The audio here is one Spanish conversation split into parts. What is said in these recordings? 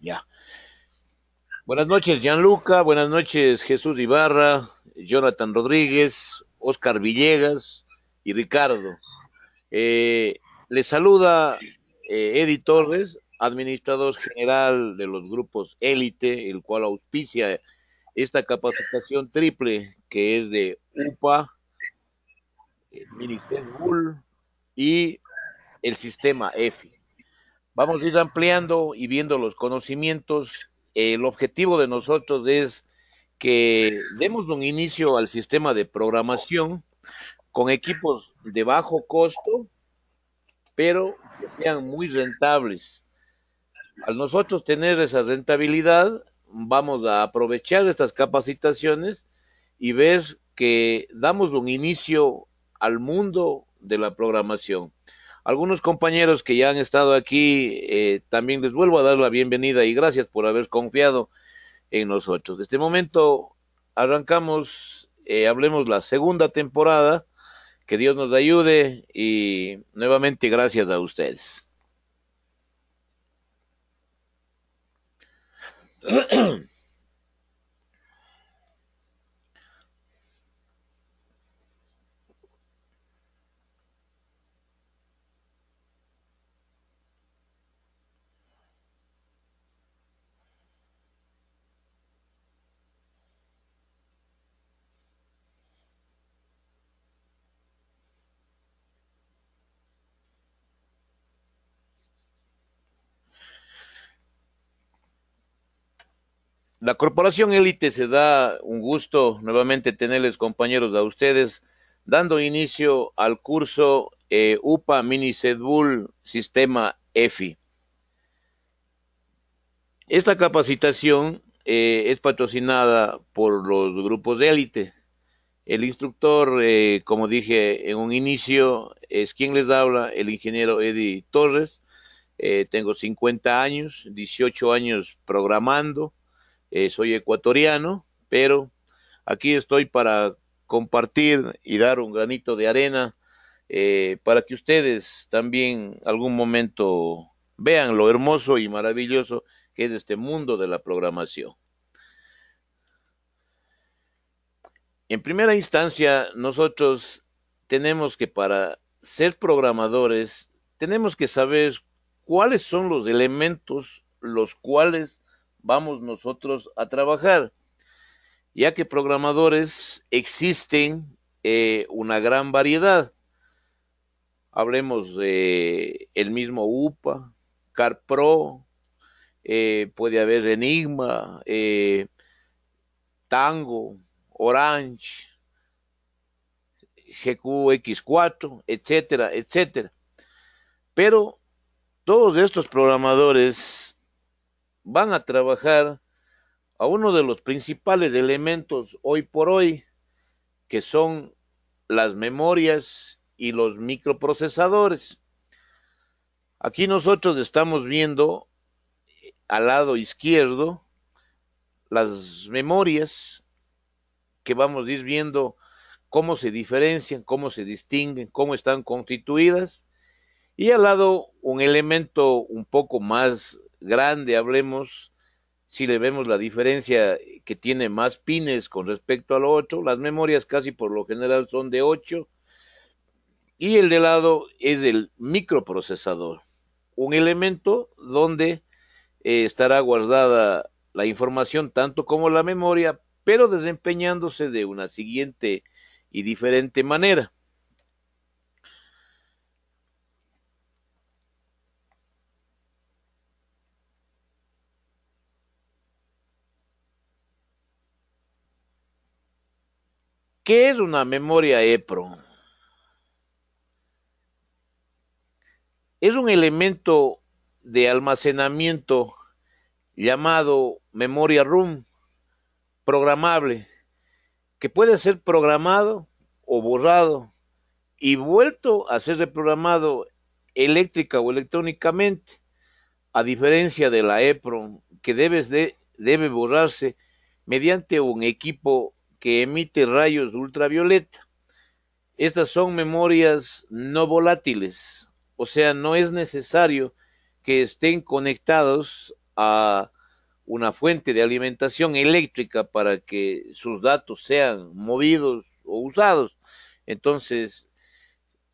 Ya. Buenas noches, Gianluca. Buenas noches, Jesús Ibarra, Jonathan Rodríguez, Oscar Villegas y Ricardo. Eh, les saluda eh, Eddie Torres, administrador general de los grupos Élite, el cual auspicia esta capacitación triple que es de UPA, eh, Ministerio y el sistema EFI. Vamos a ir ampliando y viendo los conocimientos. El objetivo de nosotros es que demos un inicio al sistema de programación con equipos de bajo costo, pero que sean muy rentables. Al nosotros tener esa rentabilidad, vamos a aprovechar estas capacitaciones y ver que damos un inicio al mundo de la programación. Algunos compañeros que ya han estado aquí, eh, también les vuelvo a dar la bienvenida y gracias por haber confiado en nosotros. De este momento arrancamos, eh, hablemos la segunda temporada. Que Dios nos ayude y nuevamente gracias a ustedes. la Corporación Élite se da un gusto nuevamente tenerles compañeros a ustedes, dando inicio al curso eh, UPA Mini Sedbul Sistema EFI. Esta capacitación eh, es patrocinada por los grupos de élite. El instructor, eh, como dije en un inicio, es quien les habla, el ingeniero Eddie Torres. tengo 50 años, 18 años programando eh, soy ecuatoriano, pero aquí estoy para compartir y dar un granito de arena eh, para que ustedes también algún momento vean lo hermoso y maravilloso que es este mundo de la programación. En primera instancia, nosotros tenemos que para ser programadores, tenemos que saber cuáles son los elementos los cuales vamos nosotros a trabajar, ya que programadores existen eh, una gran variedad. Hablemos de el mismo UPA, CarPro, eh, puede haber Enigma, eh, Tango, Orange, GQX4, etcétera, etcétera. Pero todos estos programadores van a trabajar a uno de los principales elementos hoy por hoy, que son las memorias y los microprocesadores. Aquí nosotros estamos viendo al lado izquierdo las memorias que vamos ir viendo cómo se diferencian, cómo se distinguen, cómo están constituidas. Y al lado un elemento un poco más grande, hablemos, si le vemos la diferencia que tiene más pines con respecto a lo otro, las memorias casi por lo general son de 8 y el de lado es el microprocesador, un elemento donde eh, estará guardada la información tanto como la memoria, pero desempeñándose de una siguiente y diferente manera. ¿Qué es una memoria EPROM? Es un elemento de almacenamiento llamado memoria room programable que puede ser programado o borrado y vuelto a ser reprogramado eléctrica o electrónicamente, a diferencia de la EPROM, que debe borrarse mediante un equipo que emite rayos ultravioleta. Estas son memorias no volátiles, o sea, no es necesario que estén conectados a una fuente de alimentación eléctrica para que sus datos sean movidos o usados. Entonces,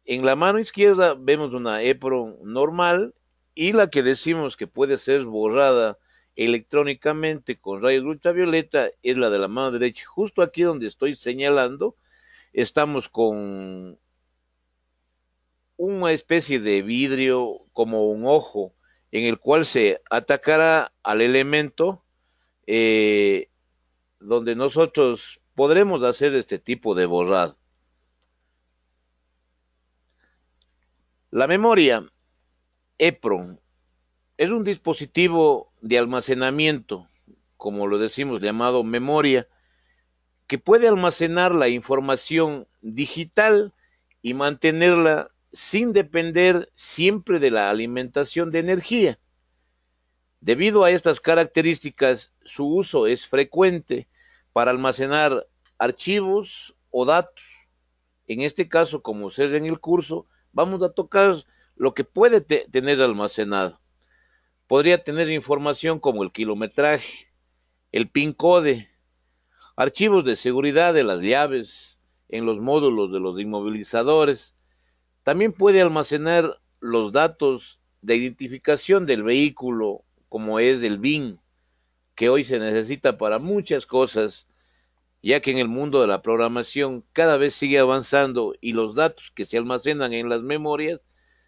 en la mano izquierda vemos una EPRO normal y la que decimos que puede ser borrada electrónicamente con rayos ultravioleta es la de la mano derecha. Justo aquí donde estoy señalando, estamos con una especie de vidrio como un ojo en el cual se atacará al elemento eh, donde nosotros podremos hacer este tipo de borrado. La memoria EPROM es un dispositivo de almacenamiento, como lo decimos, llamado memoria, que puede almacenar la información digital y mantenerla sin depender siempre de la alimentación de energía. Debido a estas características, su uso es frecuente para almacenar archivos o datos. En este caso, como se en el curso, vamos a tocar lo que puede tener almacenado podría tener información como el kilometraje, el PIN code, archivos de seguridad de las llaves en los módulos de los inmovilizadores. También puede almacenar los datos de identificación del vehículo, como es el BIN, que hoy se necesita para muchas cosas, ya que en el mundo de la programación cada vez sigue avanzando y los datos que se almacenan en las memorias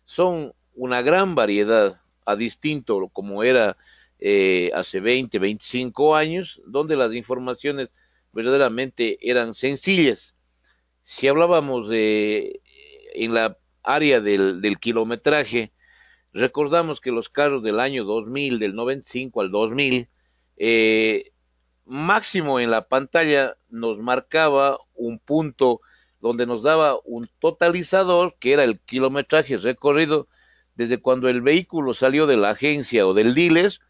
son una gran variedad a distinto como era eh, hace 20, 25 años, donde las informaciones verdaderamente eran sencillas. Si hablábamos de, en la área del, del kilometraje, recordamos que los carros del año 2000, del 95 al 2000, eh, máximo en la pantalla nos marcaba un punto donde nos daba un totalizador que era el kilometraje recorrido desde cuando el vehículo salió de la agencia o del diles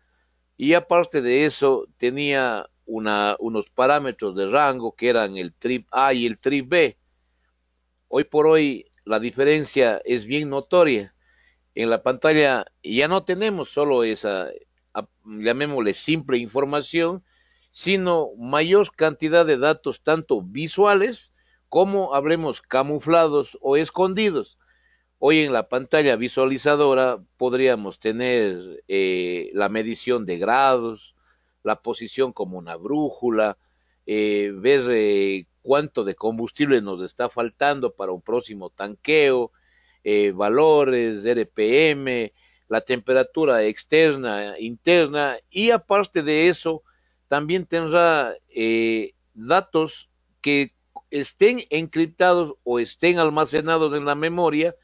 y aparte de eso tenía unos parámetros de rango que eran el trip A y el trip B. Hoy por hoy la diferencia es bien notoria. En la pantalla ya no tenemos solo esa, llamémosle simple información, sino mayor cantidad de datos tanto visuales como habremos camuflados o escondidos. Hoy en la pantalla visualizadora podríamos tener eh, la medición de grados, la posición como una brújula, eh, ver eh, cuánto de combustible nos está faltando para un próximo tanqueo, valores, RPM, la temperatura externa, interna y aparte de eso también tendrá datos que estén encriptados o estén almacenados en la memoria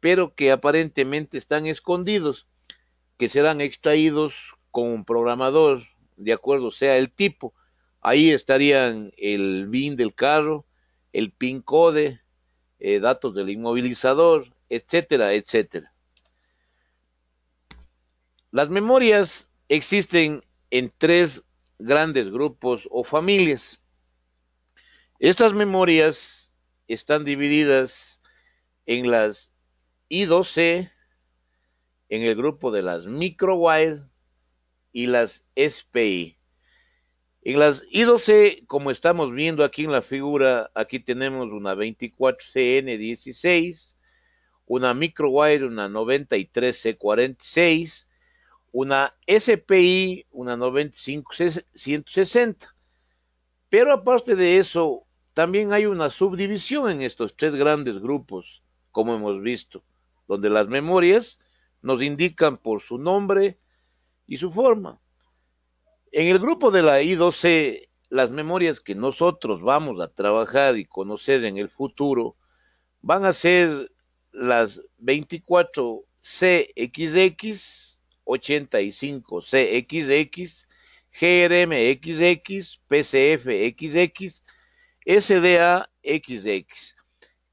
pero que aparentemente están escondidos, que serán extraídos con un programador, de acuerdo sea el tipo. Ahí estarían el BIN del carro, el PIN code, eh, datos del inmovilizador, etcétera, etcétera. Las memorias existen en tres grandes grupos o familias. Estas memorias están divididas en las y 12 en el grupo de las Micro y las SPI. En las I12, como estamos viendo aquí en la figura, aquí tenemos una 24CN16, una MicroWire, una 93C46, una SPI, una 95C160. Pero aparte de eso, también hay una subdivisión en estos tres grandes grupos, como hemos visto donde las memorias nos indican por su nombre y su forma. En el grupo de la I2C, las memorias que nosotros vamos a trabajar y conocer en el futuro van a ser las 24 CXX, 85 CXX, GRMXX, PCFXX, SDAXX.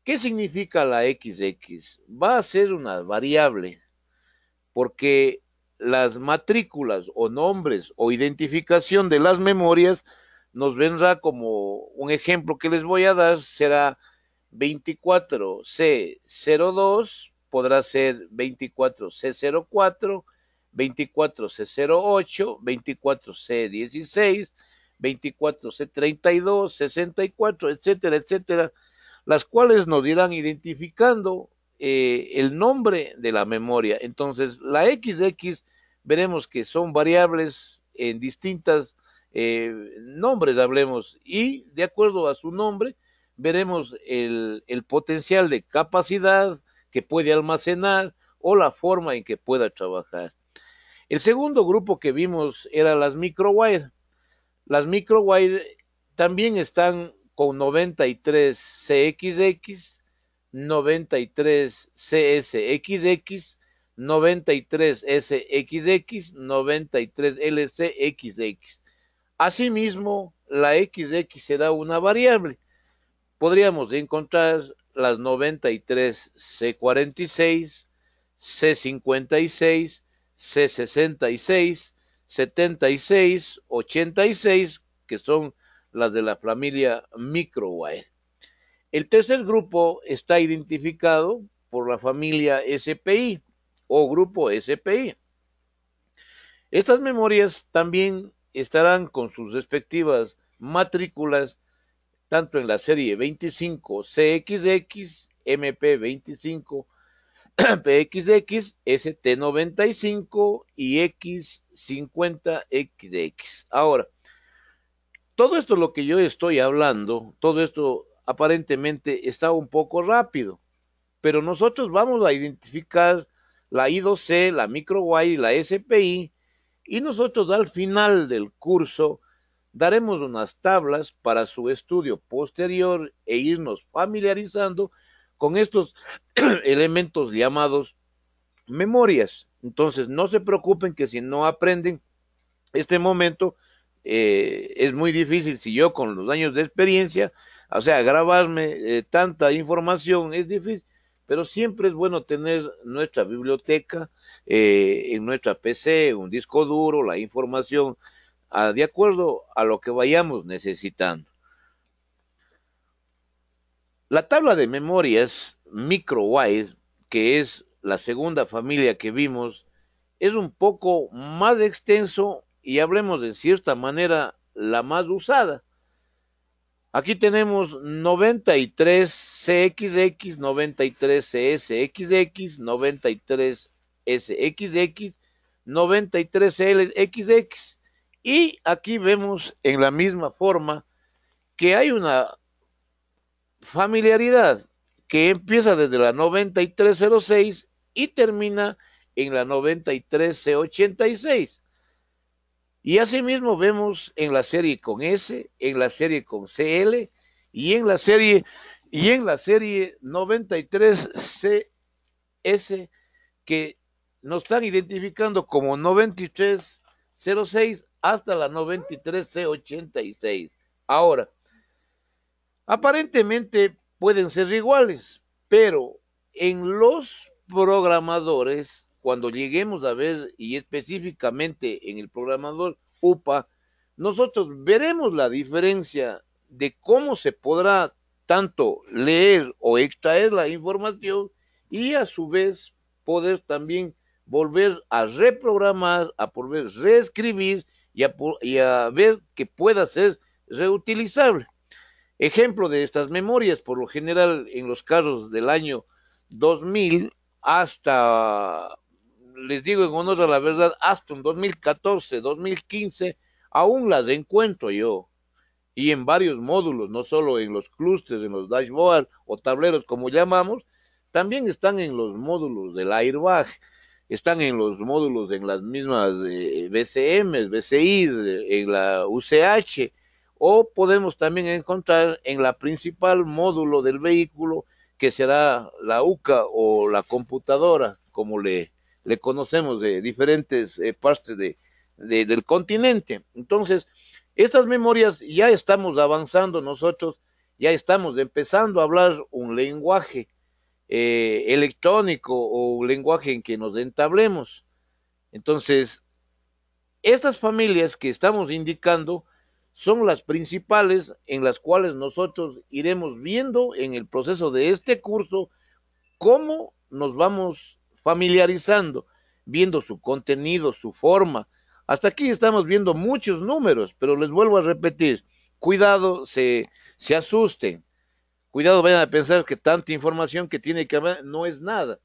¿Qué significa la XX? Va a ser una variable, porque las matrículas o nombres o identificación de las memorias nos vendrá como un ejemplo que les voy a dar, será 24C02, podrá ser 24C04, 24C08, 24C16, 24C32, 64, etcétera, etcétera las cuales nos irán identificando eh, el nombre de la memoria. Entonces, la XX veremos que son variables en distintos eh, nombres, hablemos, y de acuerdo a su nombre, veremos el, el potencial de capacidad que puede almacenar o la forma en que pueda trabajar. El segundo grupo que vimos era las microwire. Las microwire también están con 93 CXX, 93 CSXX, 93 SXX, 93 LCXX. Asimismo, la XX será una variable. Podríamos encontrar las 93 C46, C56, C66, 76, 86, que son las de la familia Microwave. El tercer grupo está identificado por la familia SPI o grupo SPI. Estas memorias también estarán con sus respectivas matrículas tanto en la serie 25 CXX, MP25, PXX, ST95 y X50XX. Ahora, todo esto lo que yo estoy hablando, todo esto aparentemente está un poco rápido, pero nosotros vamos a identificar la I2C, la MicroWire y la SPI, y nosotros al final del curso daremos unas tablas para su estudio posterior e irnos familiarizando con estos elementos llamados memorias. Entonces, no se preocupen que si no aprenden este momento, eh, es muy difícil si yo con los años de experiencia, o sea, grabarme eh, tanta información es difícil, pero siempre es bueno tener nuestra biblioteca eh, en nuestra PC, un disco duro, la información ah, de acuerdo a lo que vayamos necesitando. La tabla de memorias microwire, que es la segunda familia que vimos, es un poco más extenso y hablemos de cierta manera la más usada. Aquí tenemos 93CXX, 93CSXX, 93SXX, 93LXX. Y aquí vemos en la misma forma que hay una familiaridad que empieza desde la 9306 y termina en la 93C86. Y asimismo vemos en la serie con S, en la serie con CL y en la serie y en la serie 93 CS que nos están identificando como 9306 hasta la 93C86. Ahora, aparentemente pueden ser iguales, pero en los programadores cuando lleguemos a ver, y específicamente en el programador UPA, nosotros veremos la diferencia de cómo se podrá tanto leer o extraer la información y a su vez poder también volver a reprogramar, a volver a reescribir y a, ver que pueda ser reutilizable. Ejemplo de estas memorias, por lo general en los casos del año 2000 hasta les digo en honor a la verdad, hasta en 2014, 2015, aún las encuentro yo. Y en varios módulos, no solo en los clusters, en los dashboards o tableros como llamamos, también están en los módulos del airbag, están en los módulos en las mismas BCM, eh, BCI, en la UCH, o podemos también encontrar en la principal módulo del vehículo que será la UCA o la computadora, como le, le conocemos de diferentes eh, partes de, del continente. Entonces, estas memorias ya estamos avanzando nosotros, ya estamos empezando a hablar un lenguaje eh, electrónico o un lenguaje en que nos entablemos. Entonces, estas familias que estamos indicando son las principales en las cuales nosotros iremos viendo en el proceso de este curso cómo nos vamos familiarizando, viendo su contenido, su forma. Hasta aquí estamos viendo muchos números, pero les vuelvo a repetir, cuidado, se, se asusten, cuidado, vayan a pensar que tanta información que tiene que haber no es nada.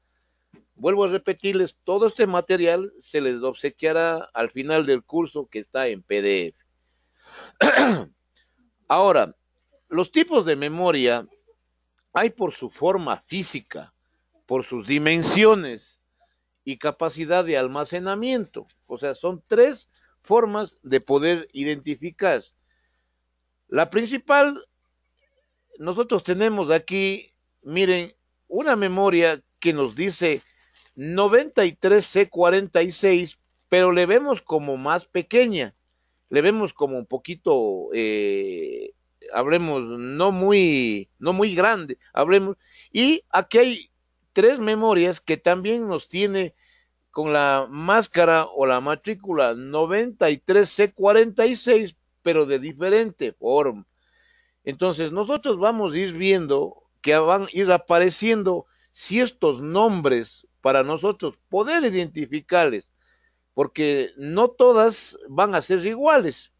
Vuelvo a repetirles, todo este material se les obsequiará al final del curso que está en PDF. Ahora, los tipos de memoria hay por su forma física, por sus dimensiones, y capacidad de almacenamiento. O sea, son tres formas de poder identificar. La principal, nosotros tenemos aquí, miren, una memoria que nos dice 93C46, pero le vemos como más pequeña, le vemos como un poquito, eh, hablemos, no muy, no muy grande, hablemos, y aquí hay tres memorias que también nos tiene con la máscara o la matrícula 93C46, pero de diferente forma. Entonces, nosotros vamos a ir viendo que van a ir apareciendo ciertos nombres para nosotros poder identificarles, porque no todas van a ser iguales,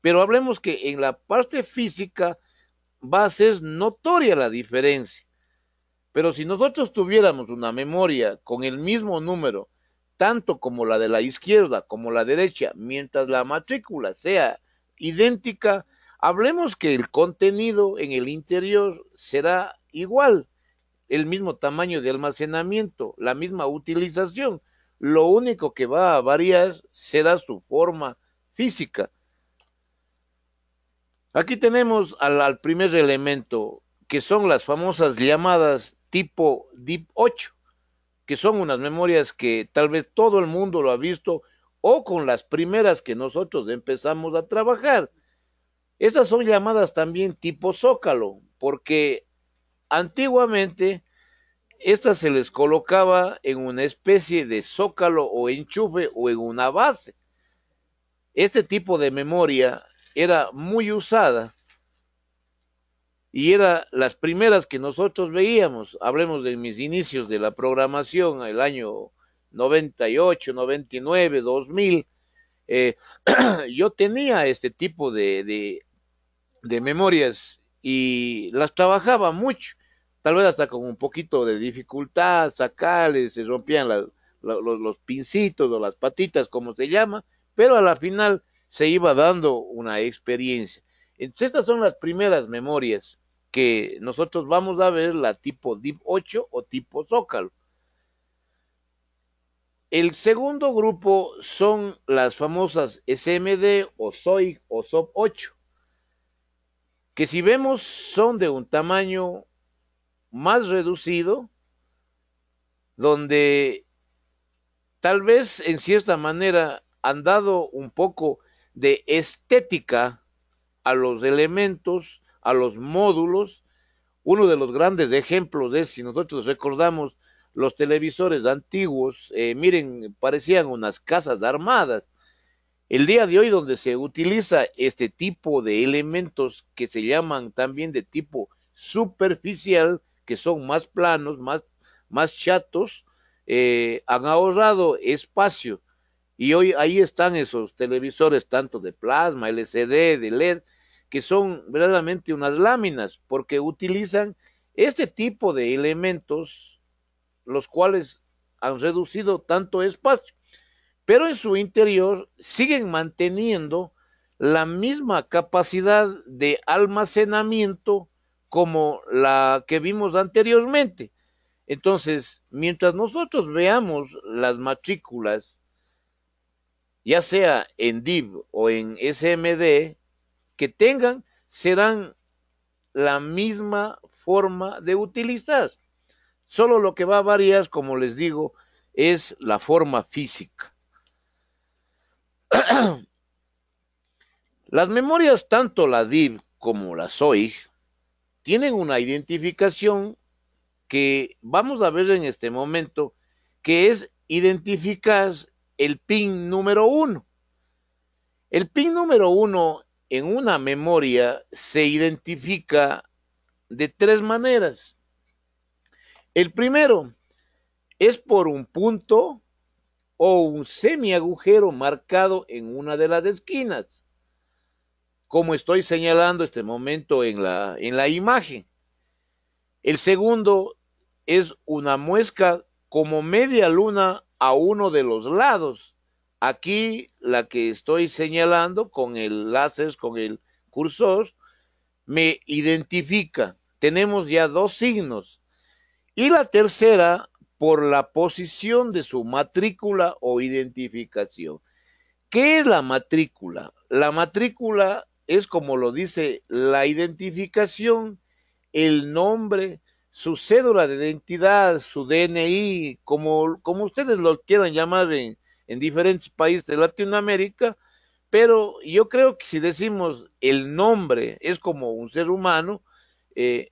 pero hablemos que en la parte física va a ser notoria la diferencia. Pero si nosotros tuviéramos una memoria con el mismo número, tanto como la de la izquierda como la derecha, mientras la matrícula sea idéntica, hablemos que el contenido en el interior será igual, el mismo tamaño de almacenamiento, la misma utilización. Lo único que va a variar será su forma física. Aquí tenemos al, primer elemento, que son las famosas llamadas tipo DIP 8, que son unas memorias que tal vez todo el mundo lo ha visto o con las primeras que nosotros empezamos a trabajar. Estas son llamadas también tipo zócalo, porque antiguamente estas se les colocaba en una especie de zócalo o enchufe o en una base. Este tipo de memoria era muy usada y eran las primeras que nosotros veíamos. Hablemos de mis inicios de la programación, el año 98, 99, 2000. Eh, yo tenía este tipo de, de, memorias y las trabajaba mucho, tal vez hasta con un poquito de dificultad, sacarles, se rompían los, los pincitos o las patitas, como se llama, pero a la final se iba dando una experiencia. Entonces, estas son las primeras memorias que nosotros vamos a ver, la tipo DIP 8 o tipo Zócalo. El segundo grupo son las famosas SMD o SOIC o SOP 8, que si vemos son de un tamaño más reducido, donde tal vez en cierta manera han dado un poco de estética a los elementos, a los módulos. Uno de los grandes ejemplos es, si nosotros recordamos, los televisores antiguos, eh, miren, parecían unas casas armadas. El día de hoy donde se utiliza este tipo de elementos que se llaman también de tipo superficial, que son más planos, más, más chatos, eh, han ahorrado espacio y hoy ahí están esos televisores tanto de plasma, LCD, de LED, que son verdaderamente unas láminas, porque utilizan este tipo de elementos, los cuales han reducido tanto espacio, pero en su interior siguen manteniendo la misma capacidad de almacenamiento como la que vimos anteriormente. Entonces, mientras nosotros veamos las matrículas ya sea en DIV o en SMD, que tengan, serán la misma forma de utilizar. Solo lo que va a variar, como les digo, es la forma física. Las memorias, tanto la DIV como la SOIG, tienen una identificación que vamos a ver en este momento, que es identificar el pin número uno. El pin número uno en una memoria se identifica de tres maneras. El primero es por un punto o un agujero, marcado en una de las esquinas, como estoy señalando este momento en la, en la imagen. El segundo es una muesca como media luna a uno de los lados. Aquí la que estoy señalando con el láser, con el cursor, me identifica. Tenemos ya dos signos. Y la tercera, por la posición de su matrícula o identificación. ¿Qué es la matrícula? La matrícula es, como lo dice, la identificación, el nombre, su cédula de identidad, su DNI, como, como ustedes lo quieran llamar en, diferentes países de Latinoamérica, pero yo creo que si decimos el nombre es como un ser humano, eh,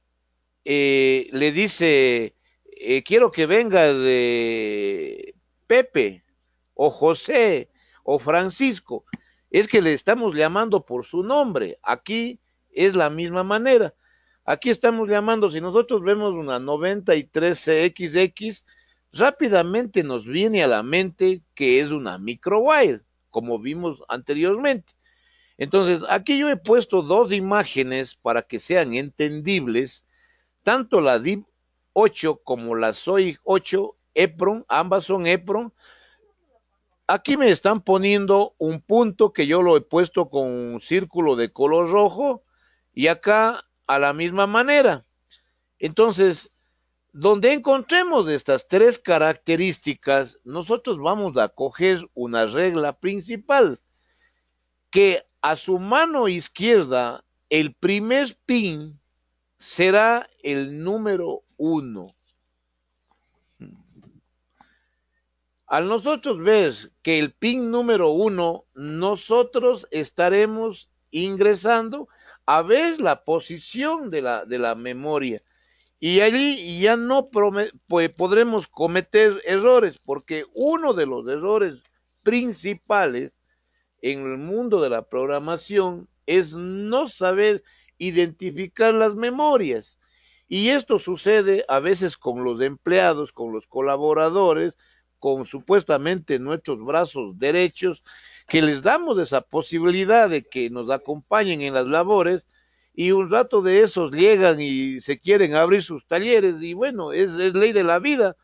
eh, le dice, eh, quiero que venga de Pepe o José o Francisco, es que le estamos llamando por su nombre, aquí es la misma manera. Aquí estamos llamando, si nosotros vemos una 93 XX, rápidamente nos viene a la mente que es una microwire, como vimos anteriormente. Entonces, aquí yo he puesto dos imágenes para que sean entendibles, tanto la DIP 8 como la SOI 8 EPRON, ambas son EPRON. Aquí me están poniendo un punto que yo lo he puesto con un círculo de color rojo y acá a la misma manera. Entonces, donde encontremos estas tres características, nosotros vamos a coger una regla principal, que a su mano izquierda, el primer pin será el número uno. Al nosotros ver que el pin número uno, nosotros estaremos ingresando a ver la posición de la, de la memoria. Y allí ya no pues, podremos cometer errores, porque uno de los errores principales en el mundo de la programación es no saber identificar las memorias. Y esto sucede a veces con los empleados, con los colaboradores, con supuestamente nuestros brazos derechos, que les damos esa posibilidad de que nos acompañen en las labores y un rato de esos llegan y se quieren abrir sus talleres y bueno, es, es ley de la vida,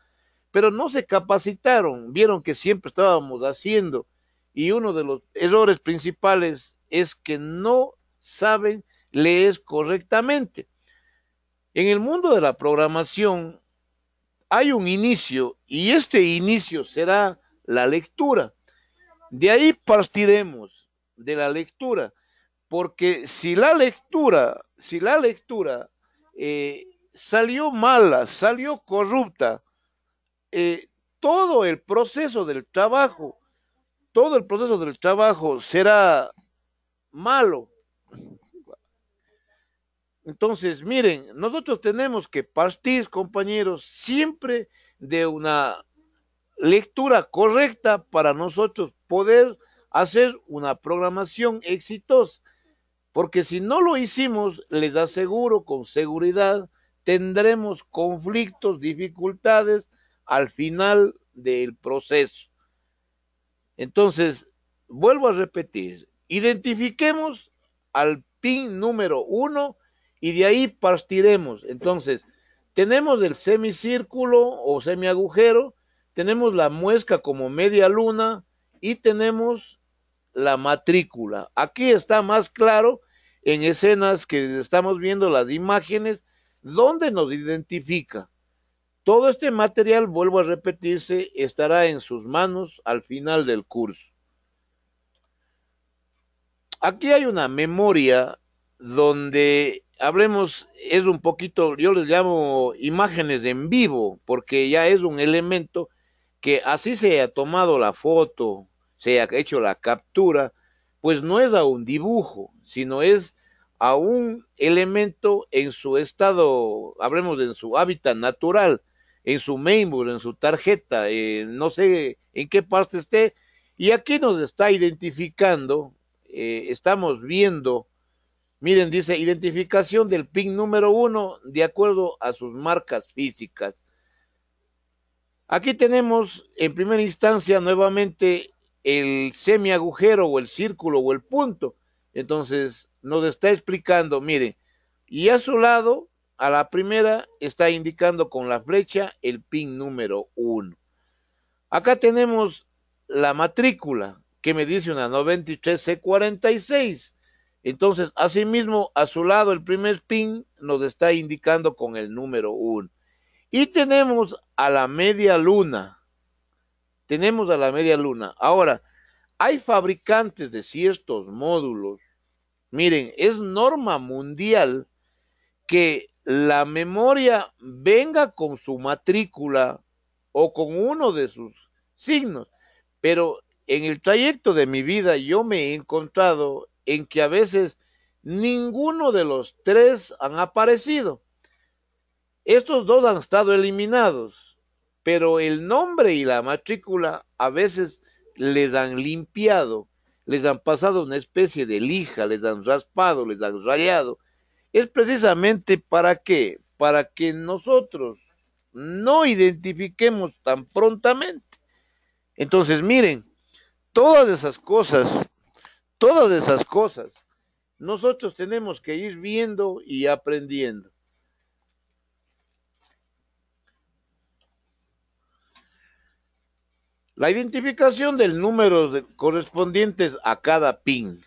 pero no se capacitaron, vieron que siempre estábamos haciendo y uno de los errores principales es que no saben leer correctamente. En el mundo de la programación hay un inicio y este inicio será la lectura. De ahí partiremos de la lectura, porque si la lectura, si la lectura eh, salió mala, salió corrupta, eh, todo el proceso del trabajo, todo el proceso del trabajo será malo. Entonces, miren, nosotros tenemos que partir, compañeros, siempre de una lectura correcta para nosotros poder hacer una programación exitosa. Porque si no lo hicimos, les aseguro con seguridad, tendremos conflictos, dificultades al final del proceso. Entonces, vuelvo a repetir, identifiquemos al pin número uno y de ahí partiremos. Entonces, tenemos el semicírculo o semiagujero, tenemos la muesca como media luna y tenemos la matrícula. Aquí está más claro en escenas que estamos viendo las imágenes, donde nos identifica. Todo este material, vuelvo a repetirse, estará en sus manos al final del curso. Aquí hay una memoria donde hablemos, es un poquito, yo les llamo imágenes en vivo, porque ya es un elemento que así se ha tomado la foto, se ha hecho la captura, pues no es a un dibujo, sino es a un elemento en su estado, hablemos en su hábitat natural, en su mainboard, en su tarjeta, no sé en qué parte esté, y aquí nos está identificando, eh, estamos viendo, miren, dice identificación del PIN número uno de acuerdo a sus marcas físicas. Aquí tenemos en primera instancia nuevamente el semiagujero o el círculo o el punto. Entonces nos está explicando, mire, y a su lado, a la primera, está indicando con la flecha el pin número 1. Acá tenemos la matrícula que me dice una 93C46. Entonces, asimismo, a su lado, el primer pin nos está indicando con el número 1. Y tenemos a la media luna. Tenemos a la media luna. Ahora, hay fabricantes de ciertos módulos. Miren, es norma mundial que la memoria venga con su matrícula o con uno de sus signos. Pero en el trayecto de mi vida yo me he encontrado en que a veces ninguno de los tres han aparecido. Estos dos han estado eliminados, pero el nombre y la matrícula a veces les han limpiado, les han pasado una especie de lija, les han raspado, les han rayado. Es precisamente para qué? Para que nosotros no identifiquemos tan prontamente. Entonces, miren, todas esas cosas, todas esas cosas, nosotros tenemos que ir viendo y aprendiendo. La identificación del número correspondientes a cada ping.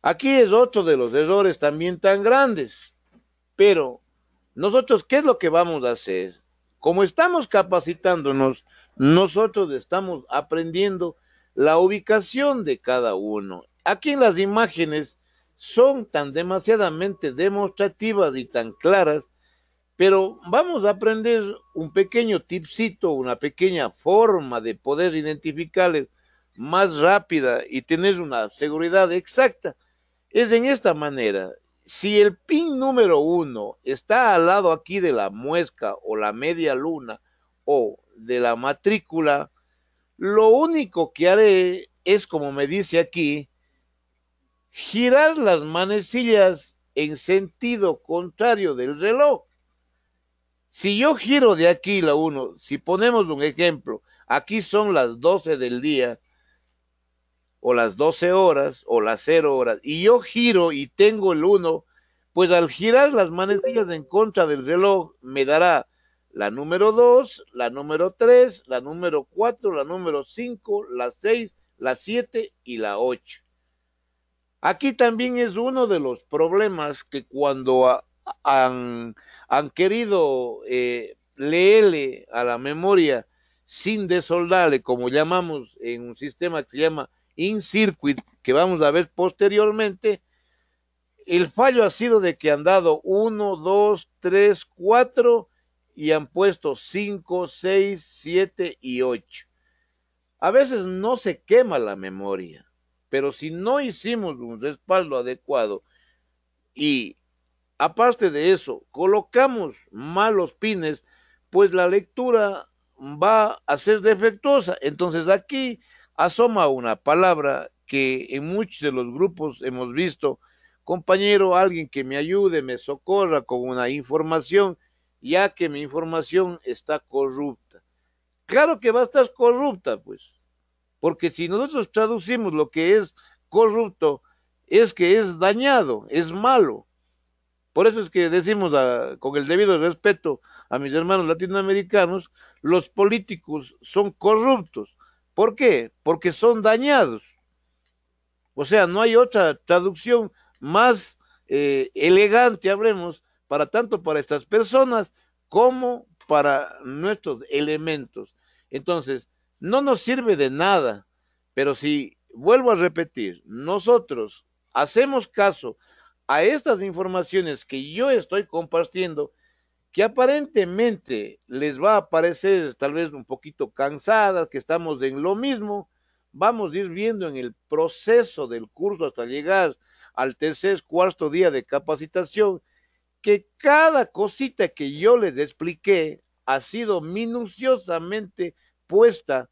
Aquí es otro de los errores también tan grandes. Pero nosotros, ¿qué es lo que vamos a hacer? Como estamos capacitándonos, nosotros estamos aprendiendo la ubicación de cada uno. Aquí las imágenes son tan demasiadamente demostrativas y tan claras pero vamos a aprender un pequeño tipcito, una pequeña forma de poder identificarles más rápida y tener una seguridad exacta. Es en esta manera. Si el pin número uno está al lado aquí de la muesca o la media luna o de la matrícula, lo único que haré es, como me dice aquí, girar las manecillas en sentido contrario del reloj. Si yo giro de aquí la 1, si ponemos un ejemplo, aquí son las 12 del día, o las 12 horas, o las 0 horas, y yo giro y tengo el 1, pues al girar las manecillas en contra del reloj me dará la número 2, la número 3, la número 4, la número 5, la 6, la 7 y la 8. Aquí también es uno de los problemas que cuando han han querido eh, leerle a la memoria sin desoldarle, como llamamos en un sistema que se llama in-circuit, que vamos a ver posteriormente, el fallo ha sido de que han dado 1, 2, 3, 4 y han puesto 5, 6, 7 y 8. A veces no se quema la memoria, pero si no hicimos un respaldo adecuado y Aparte de eso, colocamos malos pines, pues la lectura va a ser defectuosa. Entonces aquí asoma una palabra que en muchos de los grupos hemos visto, compañero, alguien que me ayude, me socorra con una información, ya que mi información está corrupta. Claro que va a estar corrupta, pues, porque si nosotros traducimos lo que es corrupto, es que es dañado, es malo. Por eso es que decimos con el debido respeto a mis hermanos latinoamericanos, los políticos son corruptos. ¿Por qué? Porque son dañados. O sea, no hay otra traducción más eh, elegante, hablemos, para tanto para estas personas como para nuestros elementos. Entonces, no nos sirve de nada, pero si, vuelvo a repetir, nosotros hacemos caso a estas informaciones que yo estoy compartiendo, que aparentemente les va a parecer tal vez un poquito cansadas, que estamos en lo mismo, vamos a ir viendo en el proceso del curso hasta llegar al tercer, cuarto día de capacitación, que cada cosita que yo les expliqué ha sido minuciosamente puesta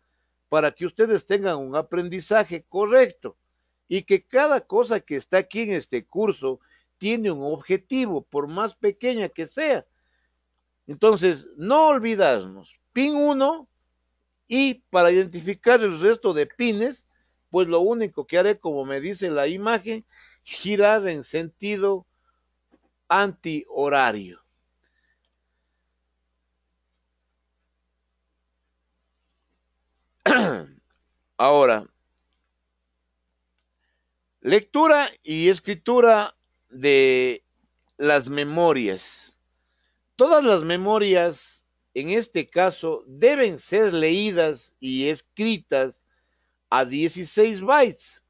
para que ustedes tengan un aprendizaje correcto y que cada cosa que está aquí en este curso tiene un objetivo, por más pequeña que sea. Entonces, no olvidarnos, pin 1 y para identificar el resto de pines, pues lo único que haré, como me dice la imagen, girar en sentido antihorario. Ahora, Lectura y escritura de las memorias. Todas las memorias, en este caso, deben ser leídas y escritas a 16 bytes.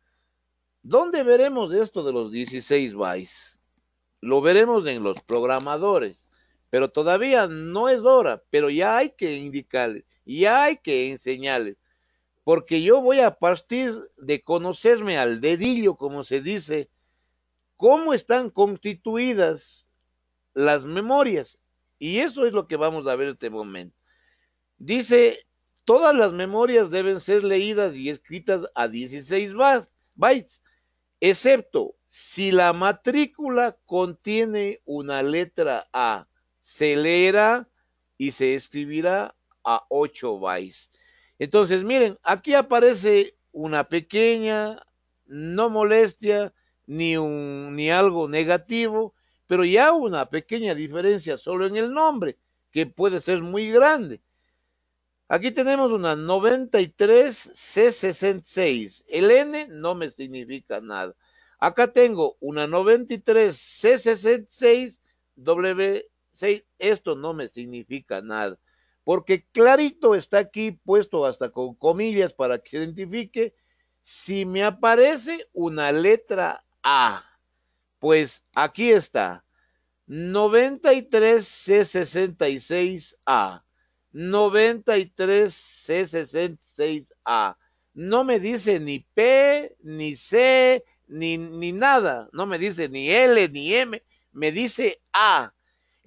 ¿Dónde veremos esto de los 16 bytes? Lo veremos en los programadores, pero todavía no es hora, pero ya hay que indicarles, ya hay que enseñarles porque yo voy a partir de conocerme al dedillo, como se dice, cómo están constituidas las memorias. Y eso es lo que vamos a ver este momento. Dice, todas las memorias deben ser leídas y escritas a 16 bytes, excepto si la matrícula contiene una letra A, se leerá y se escribirá a 8 bytes. Entonces, miren, aquí aparece una pequeña, no molestia, ni, ni algo negativo, pero ya una pequeña diferencia solo en el nombre, que puede ser muy grande. Aquí tenemos una 93C66. El N no me significa nada. Acá tengo una 93C66W6. Esto no me significa nada porque clarito está aquí puesto hasta con comillas para que se identifique, si me aparece una letra A, pues aquí está, 93C66A, 93C66A. No me dice ni P, ni C, ni, ni nada, no me dice ni L, ni M, me dice A.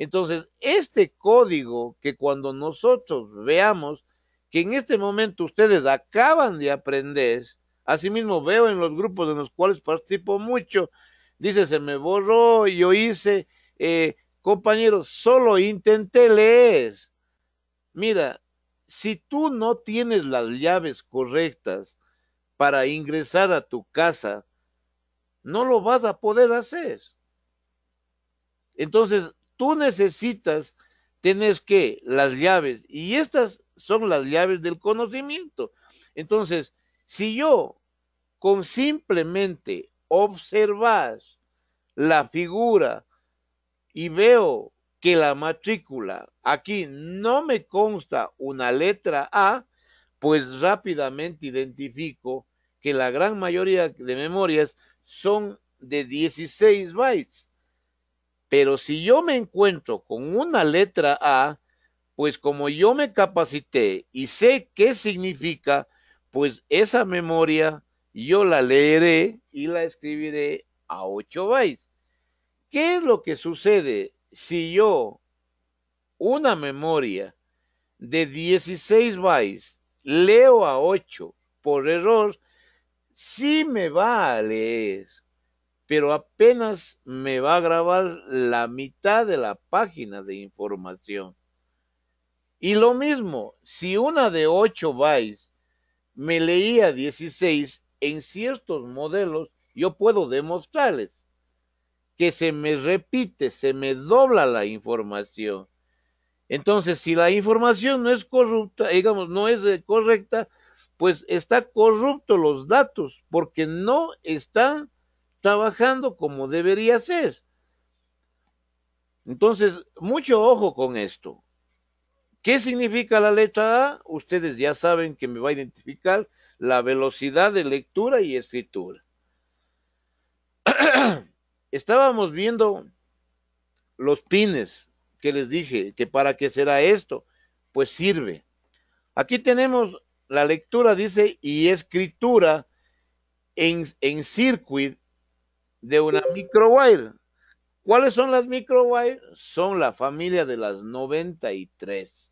Entonces, este código que cuando nosotros veamos que en este momento ustedes acaban de aprender, asimismo veo en los grupos en los cuales participo mucho, dice, se me borró, yo hice, eh, compañero, compañeros, solo intenté leer. Mira, si tú no tienes las llaves correctas para ingresar a tu casa, no lo vas a poder hacer. Entonces, tú necesitas, tienes que las llaves, y estas son las llaves del conocimiento. Entonces, si yo con simplemente observas la figura y veo que la matrícula aquí no me consta una letra A, pues rápidamente identifico que la gran mayoría de memorias son de 16 bytes. Pero si yo me encuentro con una letra A, pues como yo me capacité y sé qué significa, pues esa memoria yo la leeré y la escribiré a 8 bytes. ¿Qué es lo que sucede si yo una memoria de 16 bytes leo a 8 por error? Sí me va a leer, pero apenas me va a grabar la mitad de la página de información. Y lo mismo, si una de 8 bytes me leía 16 en ciertos modelos, yo puedo demostrarles que se me repite, se me dobla la información. Entonces, si la información no es corrupta, digamos, no es eh, correcta, pues está corrupto los datos porque no están trabajando como debería ser. Entonces, mucho ojo con esto. ¿Qué significa la letra A? Ustedes ya saben que me va a identificar la velocidad de lectura y escritura. Estábamos viendo los pines que les dije, que para qué será esto, pues sirve. Aquí tenemos la lectura, dice, y escritura en, en circuit de una microwire. ¿Cuáles son las microwire? Son la familia de las 93.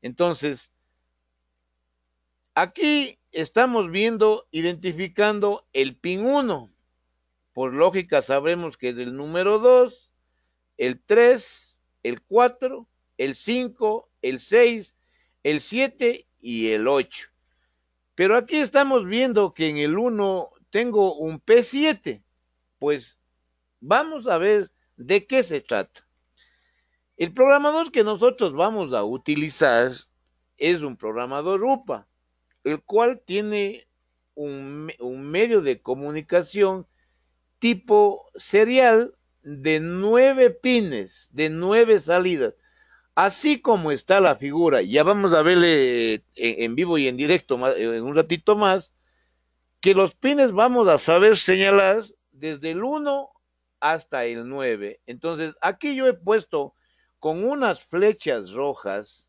Entonces, aquí estamos viendo, identificando el pin 1. Por lógica sabremos que es el número 2, el 3, el 4, el 5, el 6, el 7 y el 8. Pero aquí estamos viendo que en el 1 tengo un P7. Pues vamos a ver de qué se trata. El programador que nosotros vamos a utilizar es un programador UPA, el cual tiene un, medio de comunicación tipo serial de nueve pines, de nueve salidas. Así como está la figura, ya vamos a verle en vivo y en directo en un ratito más, que los pines vamos a saber señalar desde el 1 hasta el 9. Entonces, aquí yo he puesto con unas flechas rojas,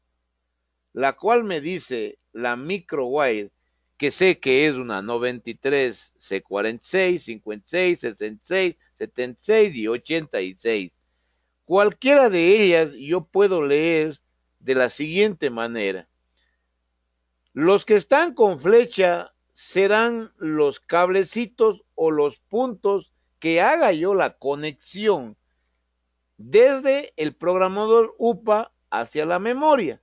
la cual me dice la micro wire que sé que es una 93, C46, 56, 66, 76 y 86. Cualquiera de ellas yo puedo leer de la siguiente manera. Los que están con flecha serán los cablecitos o los puntos que haga yo la conexión desde el programador UPA hacia la memoria.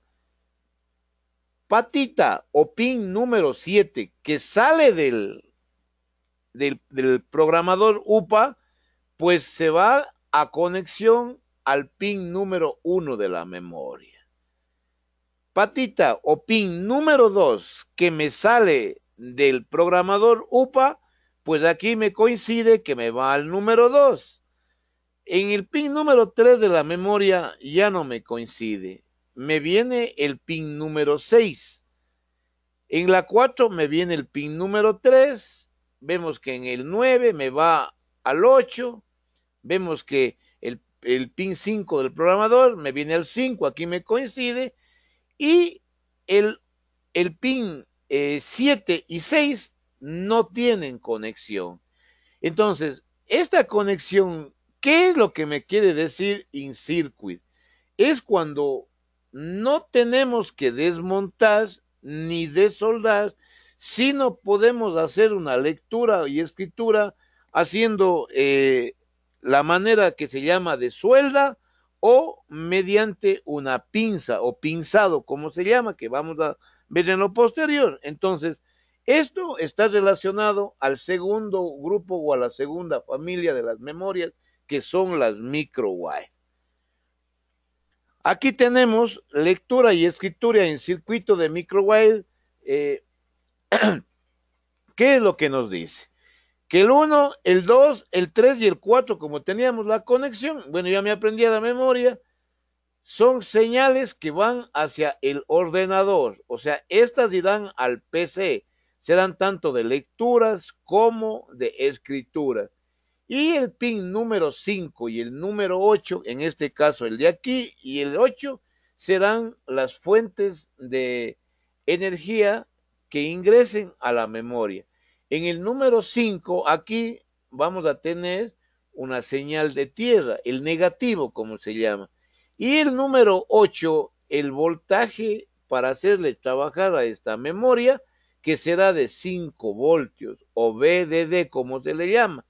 Patita o pin número 7 que sale del, del, programador UPA, pues se va a conexión al pin número 1 de la memoria. Patita o pin número 2 que me sale del programador UPA, pues aquí me coincide que me va al número 2. En el pin número 3 de la memoria ya no me coincide. Me viene el pin número 6. En la 4 me viene el pin número 3. Vemos que en el 9 me va al 8. Vemos que el, pin 5 del programador me viene al 5. Aquí me coincide. Y el, el pin 7 eh, y 6 no tienen conexión. Entonces, esta conexión, ¿qué es lo que me quiere decir in circuit? Es cuando no tenemos que desmontar ni desoldar, sino podemos hacer una lectura y escritura haciendo eh, la manera que se llama de suelda o mediante una pinza o pinzado, como se llama, que vamos a ver en lo posterior. Entonces, esto está relacionado al segundo grupo o a la segunda familia de las memorias, que son las microWire. Aquí tenemos lectura y escritura en circuito de microwave. Eh, ¿Qué es lo que nos dice? Que el 1, el 2, el 3 y el 4, como teníamos la conexión, bueno, ya me aprendí a la memoria, son señales que van hacia el ordenador. O sea, estas irán al PC serán tanto de lecturas como de escrituras. Y el pin número 5 y el número 8, en este caso el de aquí y el 8, serán las fuentes de energía que ingresen a la memoria. En el número 5, aquí vamos a tener una señal de tierra, el negativo como se llama. Y el número 8, el voltaje para hacerle trabajar a esta memoria que será de 5 voltios o BDD como se le llama.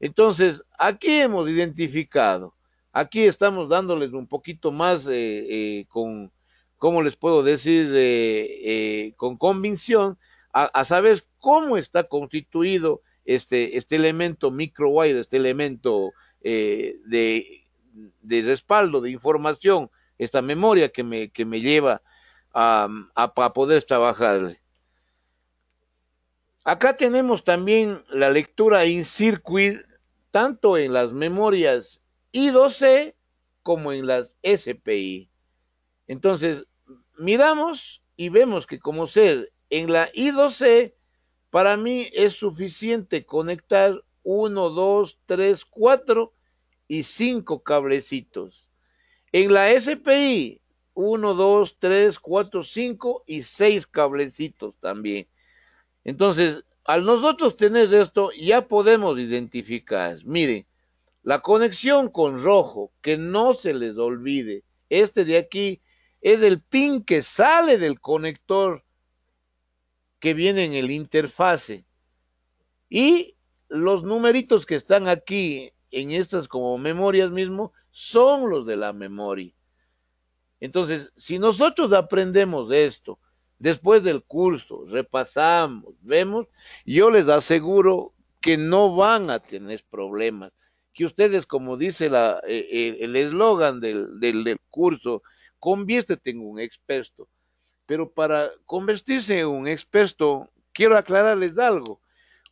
Entonces, aquí hemos identificado, aquí estamos dándoles un poquito más eh, eh, con, ¿cómo les puedo decir? Eh, con convicción a, saber cómo está constituido este, este elemento wire este elemento de, respaldo, de información, esta memoria que me, que me lleva a, a, poder trabajarle Acá tenemos también la lectura in circuit, tanto en las memorias I2C como en las SPI. Entonces, miramos y vemos que como ser en la I2C, para mí es suficiente conectar 1, 2, 3, 4 y 5 cablecitos. En la SPI, 1, 2, 3, 4, 5 y 6 cablecitos también. Entonces, al nosotros tener esto, ya podemos identificar. Miren, la conexión con rojo, que no se les olvide, este de aquí es el pin que sale del conector que viene en el interfase. Y los numeritos que están aquí en estas como memorias mismo son los de la memoria. Entonces, si nosotros aprendemos de esto, Después del curso, repasamos, vemos, yo les aseguro que no van a tener problemas, que ustedes, como dice eh, eh, el eslogan del, del, del curso, conviértete en un experto. Pero para convertirse en un experto, quiero aclararles algo.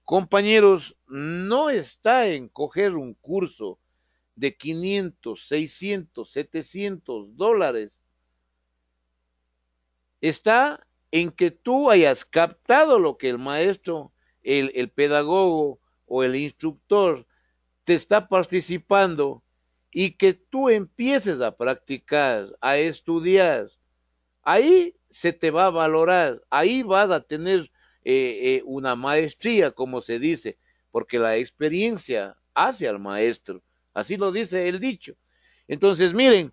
Compañeros, no está en coger un curso de 500, 600, 700 dólares. Está en que tú hayas captado lo que el maestro, el, pedagogo o el instructor te está participando y que tú empieces a practicar, a estudiar. Ahí se te va a valorar, ahí vas a tener eh, eh, una maestría, como se dice, porque la experiencia hace al maestro, así lo dice el dicho. Entonces, miren,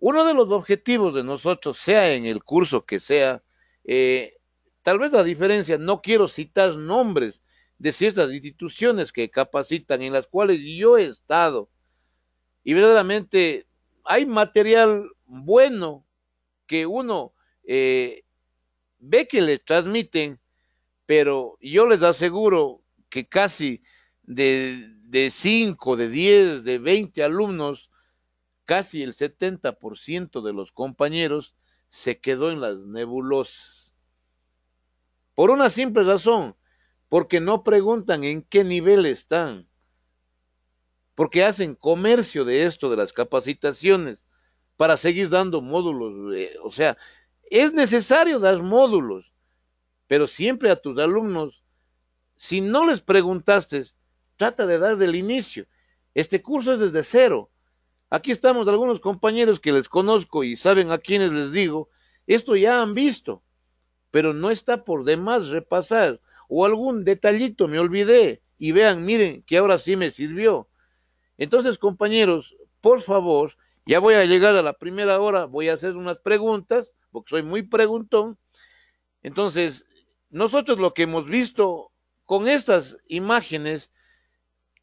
uno de los objetivos de nosotros, sea en el curso que sea, eh, tal vez la diferencia, no quiero citar nombres de ciertas instituciones que capacitan, en las cuales yo he estado, y verdaderamente hay material bueno que uno eh, ve que le transmiten, pero yo les aseguro que casi de, de 5, de 10, de 20 alumnos, casi el 70% de los compañeros se quedó en las nebulosas. Por una simple razón, porque no preguntan en qué nivel están, porque hacen comercio de esto, de las capacitaciones, para seguir dando módulos. Eh, o sea, es necesario dar módulos, pero siempre a tus alumnos, si no les preguntaste, trata de dar del inicio. Este curso es desde cero. Aquí estamos algunos compañeros que les conozco y saben a quienes les digo, esto ya han visto, pero no está por demás repasar o algún detallito me olvidé y vean, miren que ahora sí me sirvió. Entonces, compañeros, por favor, ya voy a llegar a la primera hora, voy a hacer unas preguntas, porque soy muy preguntón. Entonces, nosotros lo que hemos visto con estas imágenes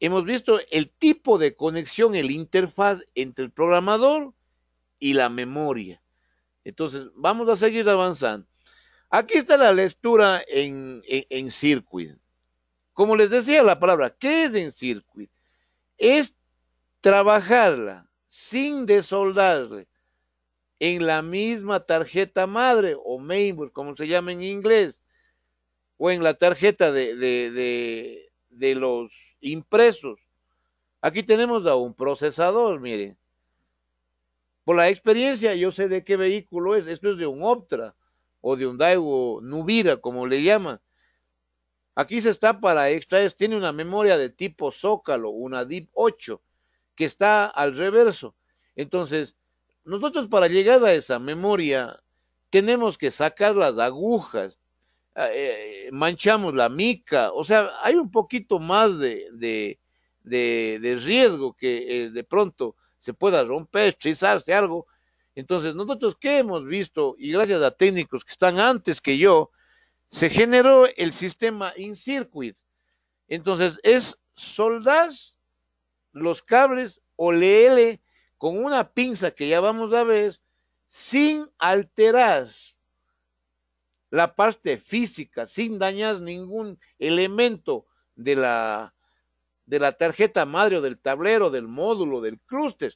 hemos visto el tipo de conexión, el interfaz entre el programador y la memoria. Entonces, vamos a seguir avanzando. Aquí está la lectura en, circuit. Como les decía la palabra, ¿qué es en circuit? Es trabajarla sin desoldarle en la misma tarjeta madre o mainboard, como se llama en inglés, o en la tarjeta de de los impresos. Aquí tenemos a un procesador, miren. Por la experiencia yo sé de qué vehículo es. Esto es de un Optra o de un Daigo Nubira, como le llaman. Aquí se está para extraer, tiene una memoria de tipo Zócalo, una DIP 8, que está al reverso. Entonces, nosotros para llegar a esa memoria tenemos que sacar las agujas Ah, eh, manchamos la mica, o sea, hay un poquito más de, de, riesgo que eh, de pronto se pueda romper, chisarse algo. Entonces, nosotros que hemos visto, y gracias a técnicos que están antes que yo, se generó el sistema in circuit. Entonces, es soldar los cables o leele con una pinza que ya vamos a ver, sin alterar la parte física sin dañar ningún elemento de la, de la tarjeta madre o del tablero, del módulo, del clúster.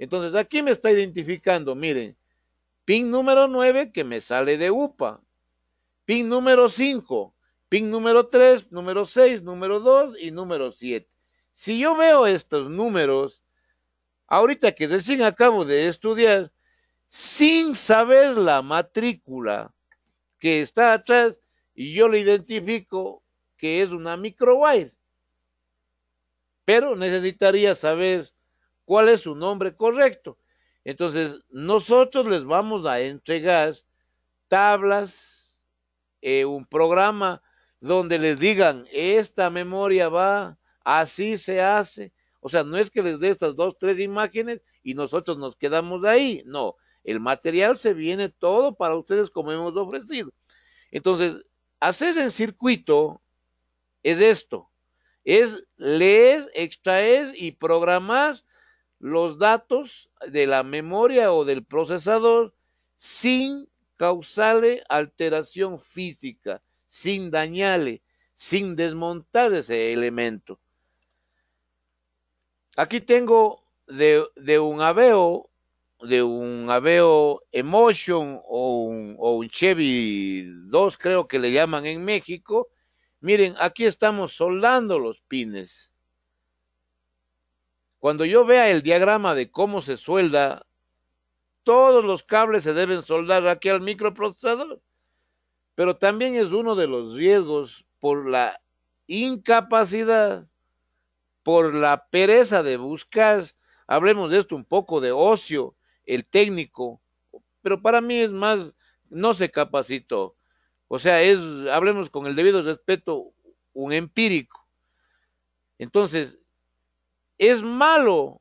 Entonces aquí me está identificando, miren, pin número 9 que me sale de UPA, pin número 5, pin número 3, número 6, número 2 y número 7. Si yo veo estos números, ahorita que recién acabo de estudiar, sin saber la matrícula, que está atrás y yo le identifico que es una microwire. Pero necesitaría saber cuál es su nombre correcto. Entonces, nosotros les vamos a entregar tablas, eh, un programa donde les digan, esta memoria va, así se hace. O sea, no es que les dé estas dos, tres imágenes y nosotros nos quedamos ahí. No, el material se viene todo para ustedes como hemos ofrecido. Entonces, hacer el circuito es esto, es leer, extraer y programar los datos de la memoria o del procesador sin causarle alteración física, sin dañarle, sin desmontar ese elemento. Aquí tengo de, de un aveo de un Aveo Emotion o un, o un Chevy 2, creo que le llaman en México. Miren, aquí estamos soldando los pines. Cuando yo vea el diagrama de cómo se suelda, todos los cables se deben soldar aquí al microprocesador. Pero también es uno de los riesgos por la incapacidad, por la pereza de buscar. Hablemos de esto un poco de ocio el técnico, pero para mí es más, no se capacitó. O sea, es, hablemos con el debido respeto, un empírico. Entonces, es malo,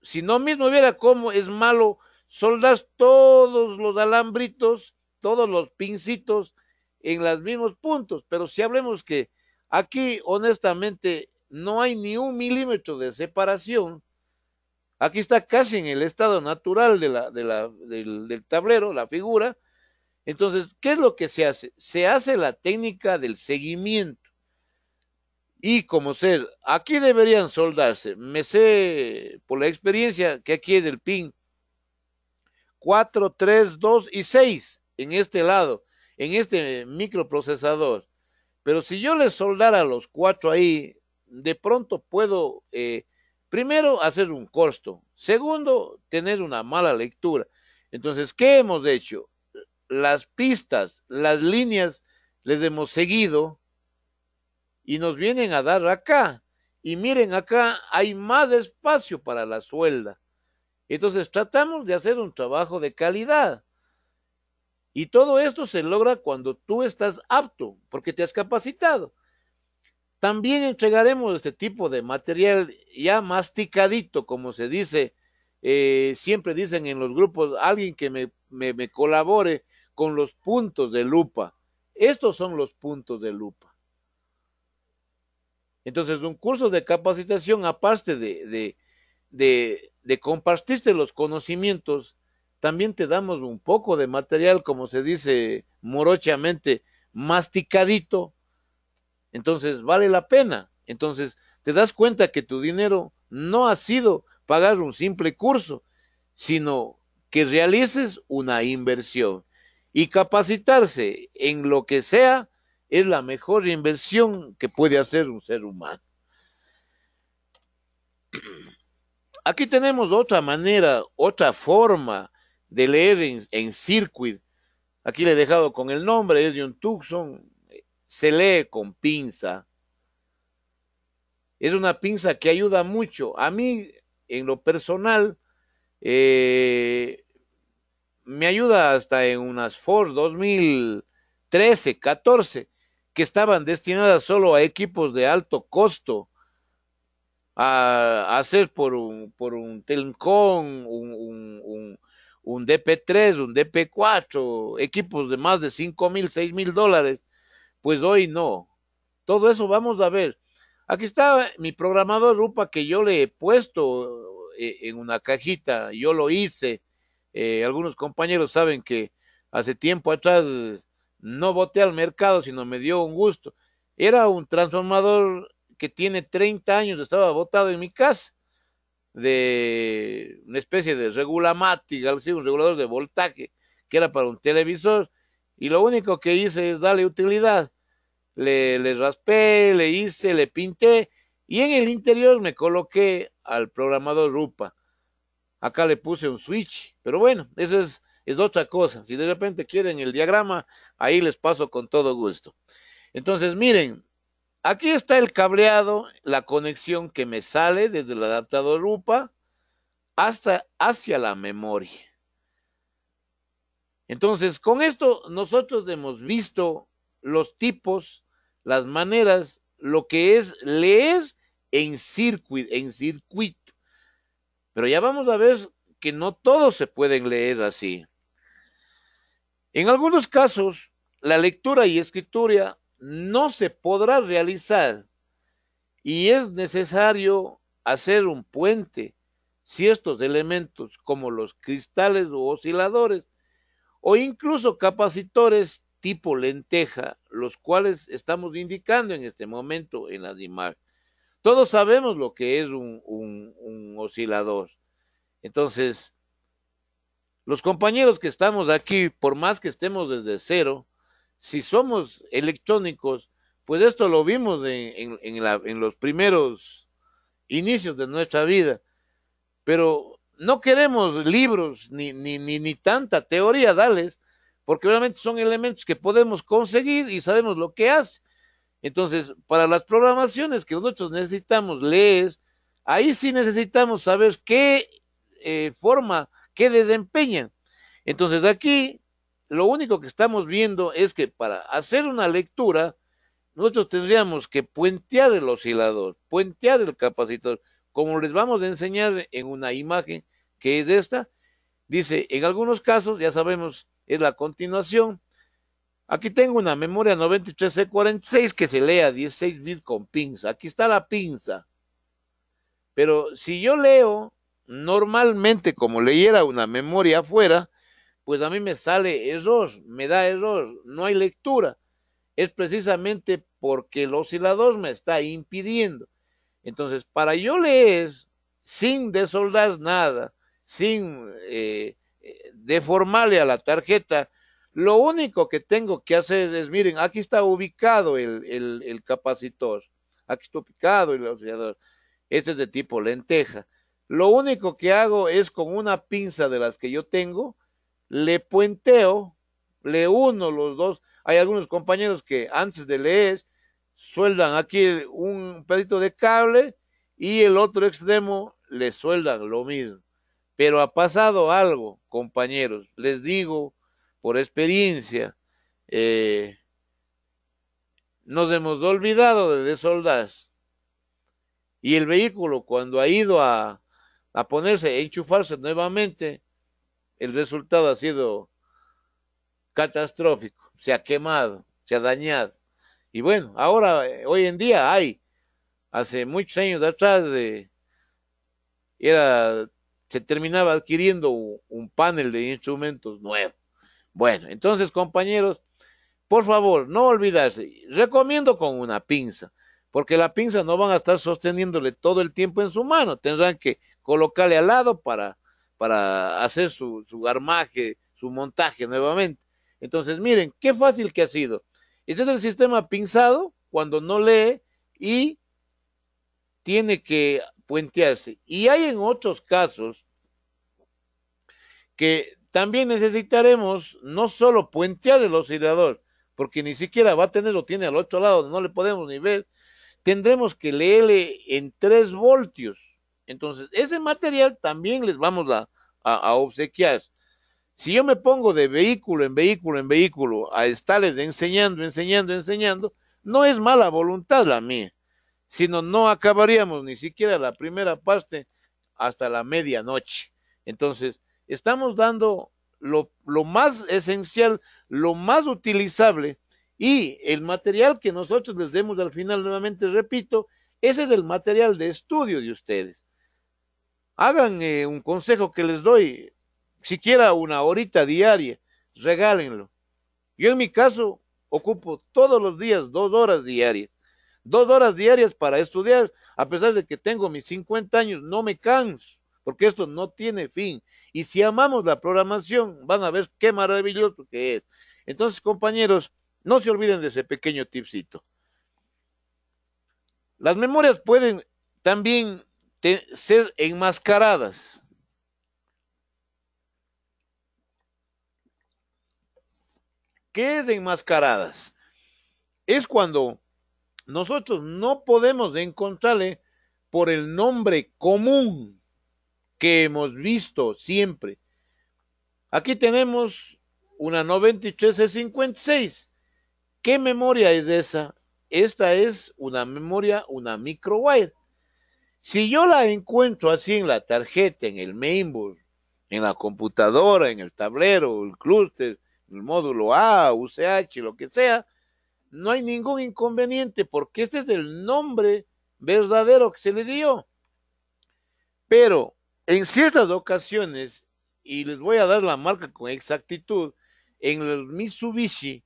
si no mismo hubiera como, es malo soldar todos los alambritos, todos los pincitos en los mismos puntos, pero si hablemos que aquí honestamente no hay ni un milímetro de separación, Aquí está casi en el estado natural de la, del, tablero, la figura. Entonces, ¿qué es lo que se hace? Se hace la técnica del seguimiento. Y como ser, aquí deberían soldarse. Me sé por la experiencia que aquí es el pin 4, 3, 2 y 6 en este lado, en este microprocesador. Pero si yo le soldara los cuatro ahí, de pronto puedo eh, Primero, hacer un costo. Segundo, tener una mala lectura. Entonces, ¿qué hemos hecho? Las pistas, las líneas, les hemos seguido y nos vienen a dar acá. Y miren, acá hay más espacio para la suelda. Entonces, tratamos de hacer un trabajo de calidad. Y todo esto se logra cuando tú estás apto, porque te has capacitado. También entregaremos este tipo de material ya masticadito, como se dice, eh, siempre dicen en los grupos, alguien que me, me, colabore con los puntos de lupa. Estos son los puntos de lupa. Entonces, un curso de capacitación, aparte de, de, de, compartirte los conocimientos, también te damos un poco de material, como se dice morochamente, masticadito, entonces, vale la pena. Entonces, te das cuenta que tu dinero no ha sido pagar un simple curso, sino que realices una inversión. Y capacitarse en lo que sea es la mejor inversión que puede hacer un ser humano. Aquí tenemos otra manera, otra forma de leer en, circuit. Aquí le he dejado con el nombre, es de un Tucson, se lee con pinza. Es una pinza que ayuda mucho. A mí, en lo personal, eh, me ayuda hasta en unas Ford 2013, 14, que estaban destinadas solo a equipos de alto costo, a, hacer por un, por un un, un, un, un DP3, un DP4, equipos de más de 5 mil, 6 mil dólares pues hoy no. Todo eso vamos a ver. Aquí está mi programador Rupa que yo le he puesto eh, en una cajita, yo lo hice. Eh, algunos compañeros saben que hace tiempo atrás no voté al mercado, sino me dio un gusto. Era un transformador que tiene 30 años, estaba botado en mi casa, de una especie de regulamatic, un regulador de voltaje, que era para un televisor, y lo único que hice es darle utilidad le, raspé, le hice, le pinté y en el interior me coloqué al programador Rupa. Acá le puse un switch, pero bueno, eso es, es otra cosa. Si de repente quieren el diagrama, ahí les paso con todo gusto. Entonces, miren, aquí está el cableado, la conexión que me sale desde el adaptador Rupa hasta hacia la memoria. Entonces, con esto nosotros hemos visto los tipos las maneras, lo que es, leer en circuito, en circuito. Pero ya vamos a ver que no todos se pueden leer así. En algunos casos, la lectura y escritura no se podrá realizar y es necesario hacer un puente si estos elementos como los cristales o osciladores o incluso capacitores tipo lenteja, los cuales estamos indicando en este momento en la imágenes. Todos sabemos lo que es un, oscilador. Entonces, los compañeros que estamos aquí, por más que estemos desde cero, si somos electrónicos, pues esto lo vimos en, en los primeros inicios de nuestra vida. Pero no queremos libros ni, ni, ni, ni tanta teoría, dales, porque obviamente son elementos que podemos conseguir y sabemos lo que hace. Entonces, para las programaciones que nosotros necesitamos leer, ahí sí necesitamos saber qué eh, forma, qué desempeñan. Entonces, aquí lo único que estamos viendo es que para hacer una lectura, nosotros tendríamos que puentear el oscilador, puentear el capacitor, como les vamos a enseñar en una imagen que es esta. Dice, en algunos casos, ya sabemos, es la continuación. Aquí tengo una memoria 93C46 que se lea a 16 bits con pinza. Aquí está la pinza. Pero si yo leo normalmente como leyera una memoria afuera, pues a mí me sale error, me da error, no hay lectura. Es precisamente porque el oscilador me está impidiendo. Entonces, para yo leer sin desoldar nada, sin eh, deformarle a la tarjeta. Lo único que tengo que hacer es, miren, aquí está ubicado el, el, capacitor, aquí está ubicado el oscilador. Este es de tipo lenteja. Lo único que hago es con una pinza de las que yo tengo, le puenteo, le uno los dos. Hay algunos compañeros que antes de leer sueldan aquí un pedito de cable y el otro extremo le sueldan lo mismo. Pero ha pasado algo, compañeros. Les digo por experiencia, eh, nos hemos olvidado de desoldar. Y el vehículo cuando ha ido a, ponerse, a enchufarse nuevamente, el resultado ha sido catastrófico. Se ha quemado, se ha dañado. Y bueno, ahora, eh, hoy en día hay, hace muchos años atrás, era se terminaba adquiriendo un panel de instrumentos nuevos. Bueno, entonces compañeros, por favor, no olvidarse, recomiendo con una pinza, porque la pinza no van a estar sosteniéndole todo el tiempo en su mano, tendrán que colocarle al lado para, para hacer su, su armaje, su montaje nuevamente. Entonces, miren, qué fácil que ha sido. Este es el sistema pinzado cuando no lee y tiene que puentearse. Y hay en otros casos que también necesitaremos no solo puentear el oscilador, porque ni siquiera va a tener o tiene al otro lado, no le podemos ni ver, tendremos que leerle en tres voltios. Entonces, ese material también les vamos a, a, obsequiar. Si yo me pongo de vehículo en vehículo en vehículo a estarles enseñando, enseñando, enseñando, no es mala voluntad la mía sino no acabaríamos ni siquiera la primera parte hasta la medianoche. Entonces, estamos dando lo, lo, más esencial, lo más utilizable y el material que nosotros les demos al final, nuevamente repito, ese es el material de estudio de ustedes. Hagan eh, un consejo que les doy, siquiera una horita diaria, regálenlo. Yo en mi caso ocupo todos los días dos horas diarias dos horas diarias para estudiar, a pesar de que tengo mis 50 años, no me canso, porque esto no tiene fin. Y si amamos la programación, van a ver qué maravilloso que es. Entonces, compañeros, no se olviden de ese pequeño tipcito. Las memorias pueden también ser enmascaradas. ¿Qué es enmascaradas? Es cuando nosotros no podemos encontrarle por el nombre común que hemos visto siempre. Aquí tenemos una 9356. ¿Qué memoria es esa? Esta es una memoria, una microwire. Si yo la encuentro así en la tarjeta, en el mainboard, en la computadora, en el tablero, el clúster, el módulo A, UCH, lo que sea, no hay ningún inconveniente porque este es el nombre verdadero que se le dio. Pero en ciertas ocasiones, y les voy a dar la marca con exactitud, en el Mitsubishi,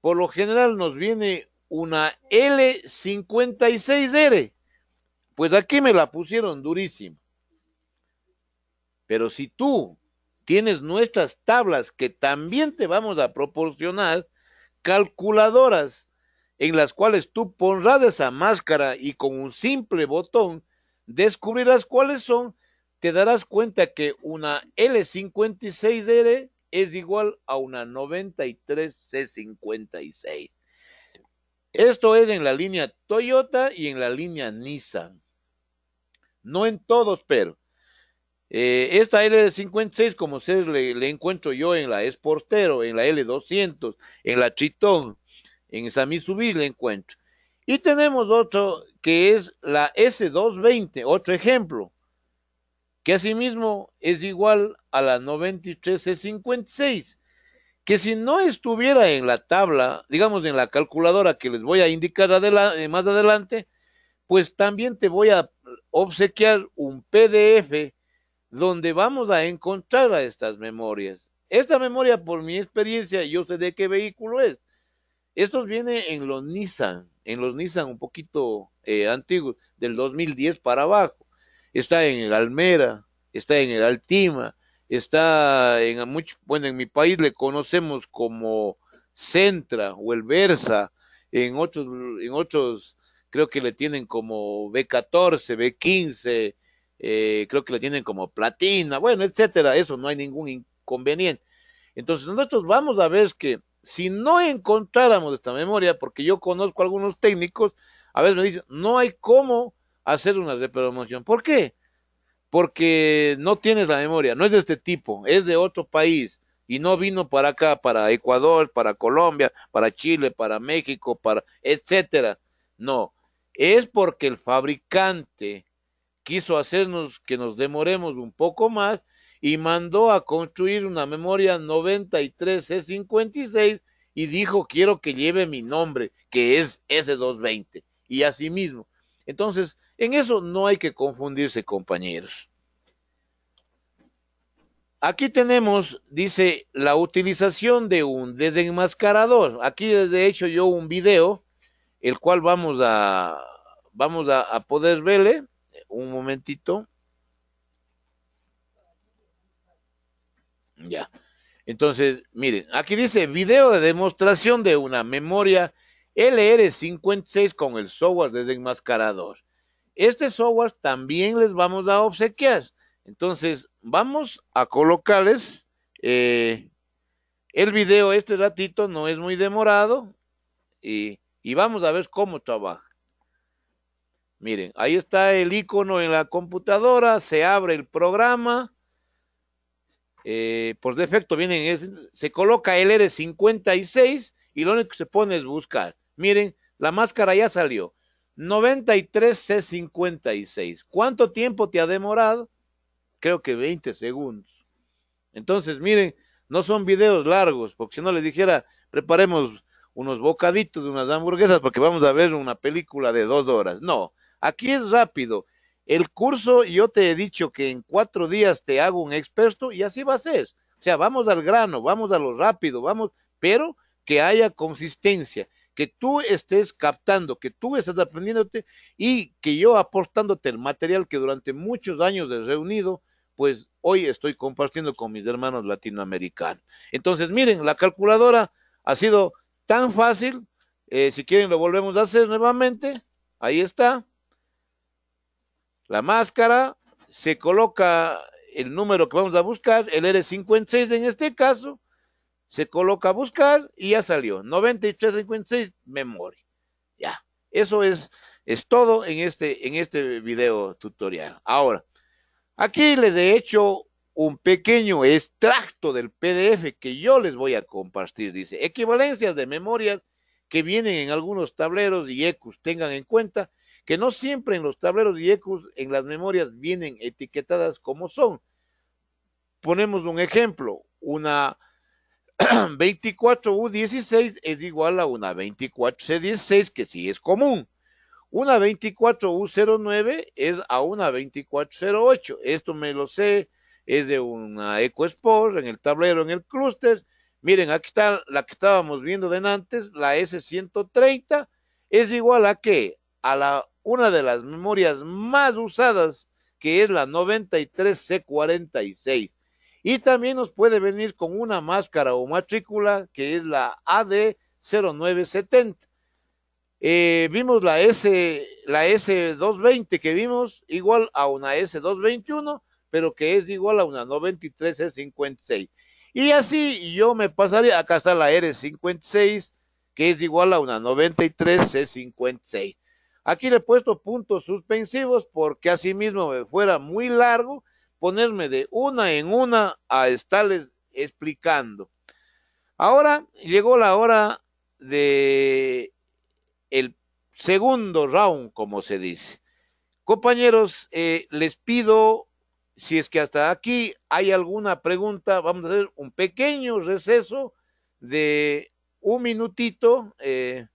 por lo general nos viene una L56R. Pues aquí me la pusieron durísima. Pero si tú tienes nuestras tablas que también te vamos a proporcionar, calculadoras en las cuales tú pondrás esa máscara y con un simple botón descubrirás cuáles son, te darás cuenta que una L56R es igual a una 93C56. Esto es en la línea Toyota y en la línea Nissan. No en todos, pero eh, esta L56, como se le, encuentro yo en la Esportero, en la L200, en la Chitón, en esa subir le encuentro. Y tenemos otro que es la S220, otro ejemplo, que asimismo es igual a la 93C56, e que si no estuviera en la tabla, digamos en la calculadora que les voy a indicar eh, más adelante, pues también te voy a obsequiar un PDF donde vamos a encontrar a estas memorias. Esta memoria, por mi experiencia, yo sé de qué vehículo es. esto viene en los Nissan, en los Nissan un poquito eh, antiguos, del 2010 para abajo. Está en el Almera, está en el Altima, está en mucho, bueno, en mi país le conocemos como Centra o el Versa, en otros, en otros creo que le tienen como B14, B15, eh, creo que la tienen como platina, bueno, etcétera, eso no hay ningún inconveniente. Entonces nosotros vamos a ver que si no encontráramos esta memoria, porque yo conozco a algunos técnicos, a veces me dicen, no hay cómo hacer una repromoción. ¿Por qué? Porque no tienes la memoria, no es de este tipo, es de otro país y no vino para acá, para Ecuador, para Colombia, para Chile, para México, para etcétera. No, es porque el fabricante quiso hacernos que nos demoremos un poco más y mandó a construir una memoria 93C56 y dijo quiero que lleve mi nombre, que es S220, y así mismo. Entonces, en eso no hay que confundirse, compañeros. Aquí tenemos, dice, la utilización de un desenmascarador. Aquí de hecho yo un video, el cual vamos a, vamos a poder verle un momentito. Ya. Entonces, miren, aquí dice video de demostración de una memoria LR56 con el software desenmascarador. Este software también les vamos a obsequiar. Entonces, vamos a colocarles eh, el video este ratito, no es muy demorado, y vamos a ver cómo trabaja. Miren, ahí está el icono en la computadora, se abre el programa. Eh, por defecto vienen, es, se coloca el r 56 y lo único que se pone es buscar. Miren, la máscara ya salió. 93C56. ¿Cuánto tiempo te ha demorado? Creo que 20 segundos. Entonces, miren, no son videos largos, porque si no les dijera, preparemos unos bocaditos de unas hamburguesas porque vamos a ver una película de dos horas. No, Aquí es rápido. El curso, yo te he dicho que en cuatro días te hago un experto y así va a ser. O sea, vamos al grano, vamos a lo rápido, vamos, pero que haya consistencia, que tú estés captando, que tú estés aprendiéndote y que yo aportándote el material que durante muchos años he reunido, pues hoy estoy compartiendo con mis hermanos latinoamericanos. Entonces, miren, la calculadora ha sido tan fácil. Eh, si quieren, lo volvemos a hacer nuevamente. Ahí está la máscara, se coloca el número que vamos a buscar, el R56 en este caso, se coloca a buscar y ya salió. 9356 memoria. Ya. Eso es, es todo en este, en este video tutorial. Ahora, aquí les he hecho un pequeño extracto del PDF que yo les voy a compartir. Dice, equivalencias de memorias que vienen en algunos tableros y ECUs. Tengan en cuenta que no siempre en los tableros y ecos en las memorias, vienen etiquetadas como son. Ponemos un ejemplo, una 24U16 es igual a una 24C16, que sí es común. Una 24U09 es a una 2408. Esto me lo sé, es de una EcoSport, en el tablero, en el clúster. Miren, aquí está la que estábamos viendo de antes, la S130, es igual a qué? A la una de las memorias más usadas, que es la 93C46. Y también nos puede venir con una máscara o matrícula, que es la AD0970. Eh, vimos la S, la S220 que vimos, igual a una S221, pero que es igual a una 93C56. Y así yo me pasaría, acá está la R56, que es igual a una 93C56. Aquí le he puesto puntos suspensivos porque mismo me fuera muy largo ponerme de una en una a estarles explicando. Ahora llegó la hora de el segundo round, como se dice. Compañeros, eh, les pido, si es que hasta aquí hay alguna pregunta, vamos a hacer un pequeño receso de un minutito. Eh,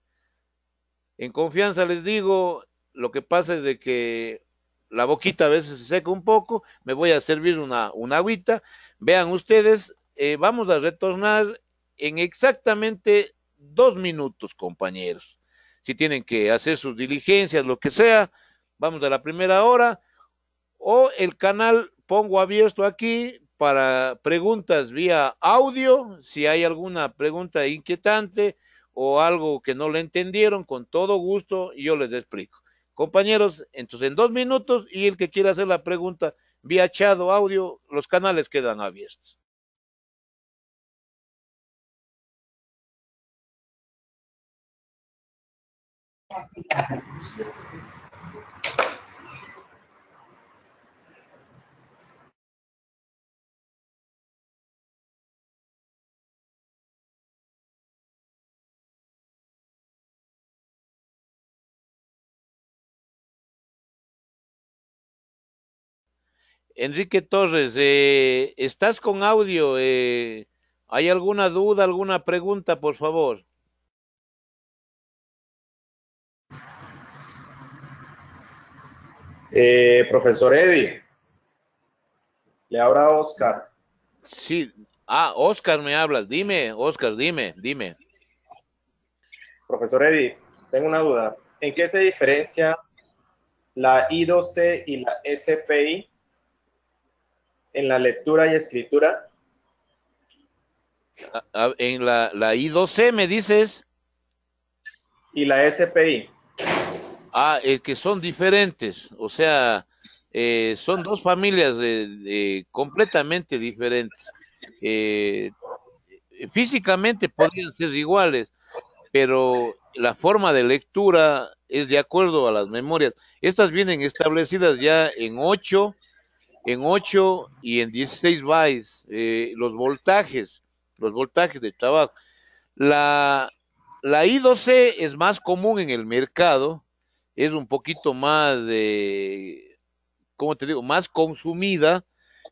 en confianza les digo, lo que pasa es de que la boquita a veces se seca un poco, me voy a servir una, una agüita. Vean ustedes, eh, vamos a retornar en exactamente dos minutos, compañeros. Si tienen que hacer sus diligencias, lo que sea, vamos a la primera hora. O el canal pongo abierto aquí para preguntas vía audio, si hay alguna pregunta inquietante, o algo que no le entendieron, con todo gusto yo les explico. Compañeros, entonces en dos minutos y el que quiera hacer la pregunta vía chat o audio, los canales quedan abiertos. Enrique Torres, eh, estás con audio. Eh, ¿Hay alguna duda, alguna pregunta, por favor? Eh, profesor Eddie, le habla Oscar. Sí, ah, Oscar me hablas. Dime, Oscar, dime, dime. Profesor Eddie, tengo una duda. ¿En qué se diferencia la i 12 y la SPI en la lectura y escritura? Ah, ah, en la, la I2C me dices. Y la SPI. Ah, que son diferentes, o sea, eh, son dos familias completamente diferentes. Eh, físicamente podrían ser iguales, pero la forma de lectura es de acuerdo a las memorias. Estas vienen establecidas ya en 8, en 8 y en 16 bytes eh, los voltajes, los voltajes de trabajo. La, la I12 es más común en el mercado, es un poquito más, de, ¿cómo te digo?, más consumida,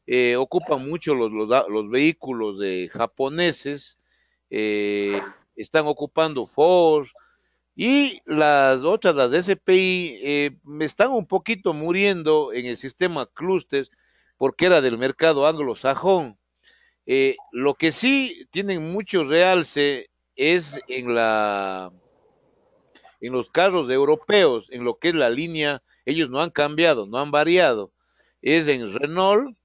eh, ocupa mucho los, los, vehículos de japoneses, eh, están ocupando Ford, y las otras, las de SPI, están un poquito muriendo en el sistema clusters porque era del mercado anglosajón. Eh, lo que sí tienen mucho realce es en la en los carros europeos, en lo que es la línea, ellos no han cambiado, no han variado. Es en Renault,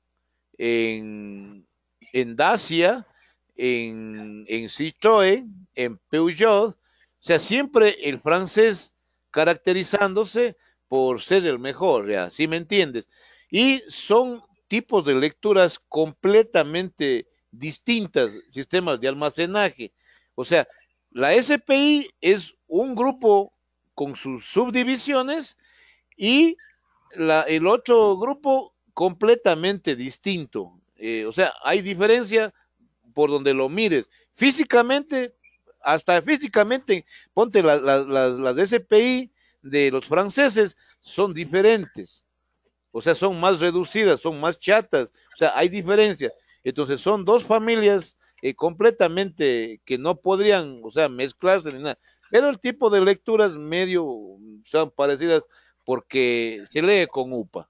en, Dacia, en, en Citroën, en Peugeot. O sea, siempre el francés caracterizándose por ser el mejor, ya, ¿sí me entiendes? Y son tipos de lecturas completamente distintas, sistemas de almacenaje. O sea, la SPI es un grupo con sus subdivisiones y el otro grupo completamente distinto. Eh, o sea, hay diferencia por donde lo mires. Físicamente, hasta físicamente, ponte la, la, las SPI de los franceses son diferentes o sea, son más reducidas, son más chatas, o sea, hay diferencia. Entonces, son dos familias eh, completamente que no podrían, o sea, mezclarse ni nada. Pero el tipo de lecturas medio mm, son parecidas porque se lee con UPA.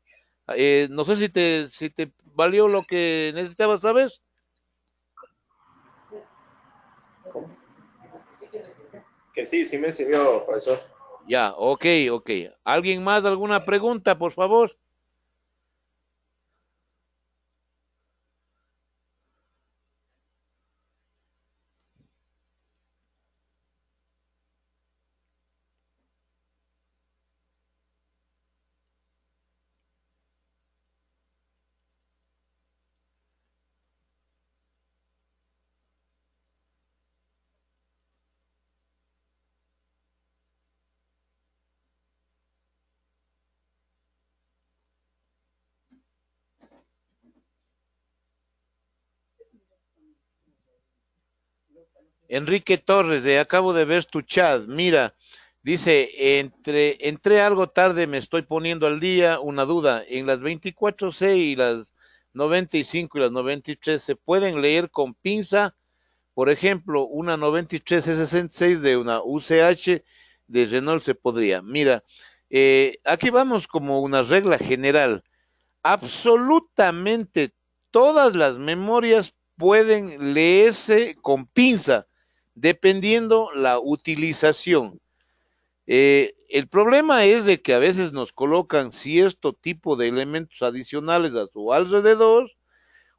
Eh, no sé si te, si te valió lo que necesitabas, ¿sabes? Que sí, sí me sirvió, profesor. Ya, ok, ok. ¿Alguien más? ¿Alguna pregunta, por favor? Enrique Torres, de acabo de ver tu chat. Mira, dice, entre, entré algo tarde, me estoy poniendo al día una duda. En las 24C y las 95 y las 93 se pueden leer con pinza. Por ejemplo, una 93C66 de una UCH de Renault se podría. Mira, eh, aquí vamos como una regla general. Absolutamente todas las memorias pueden leerse con pinza dependiendo la utilización. Eh, el problema es de que a veces nos colocan cierto tipo de elementos adicionales a su alrededor,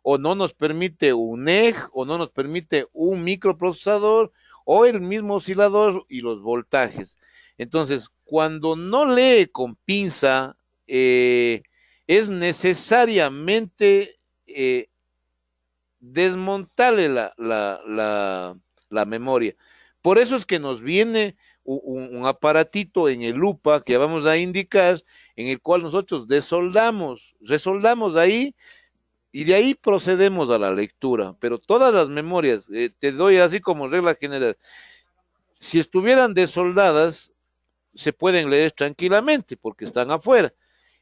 o no nos permite un EG, o no nos permite un microprocesador, o el mismo oscilador y los voltajes. Entonces, cuando no lee con pinza, eh, es necesariamente eh, desmontarle la la memoria. Por eso es que nos viene un, aparatito en el lupa que vamos a indicar, en el cual nosotros desoldamos, resoldamos ahí y de ahí procedemos a la lectura. Pero todas las memorias, eh, te doy así como regla general, si estuvieran desoldadas, se pueden leer tranquilamente porque están afuera.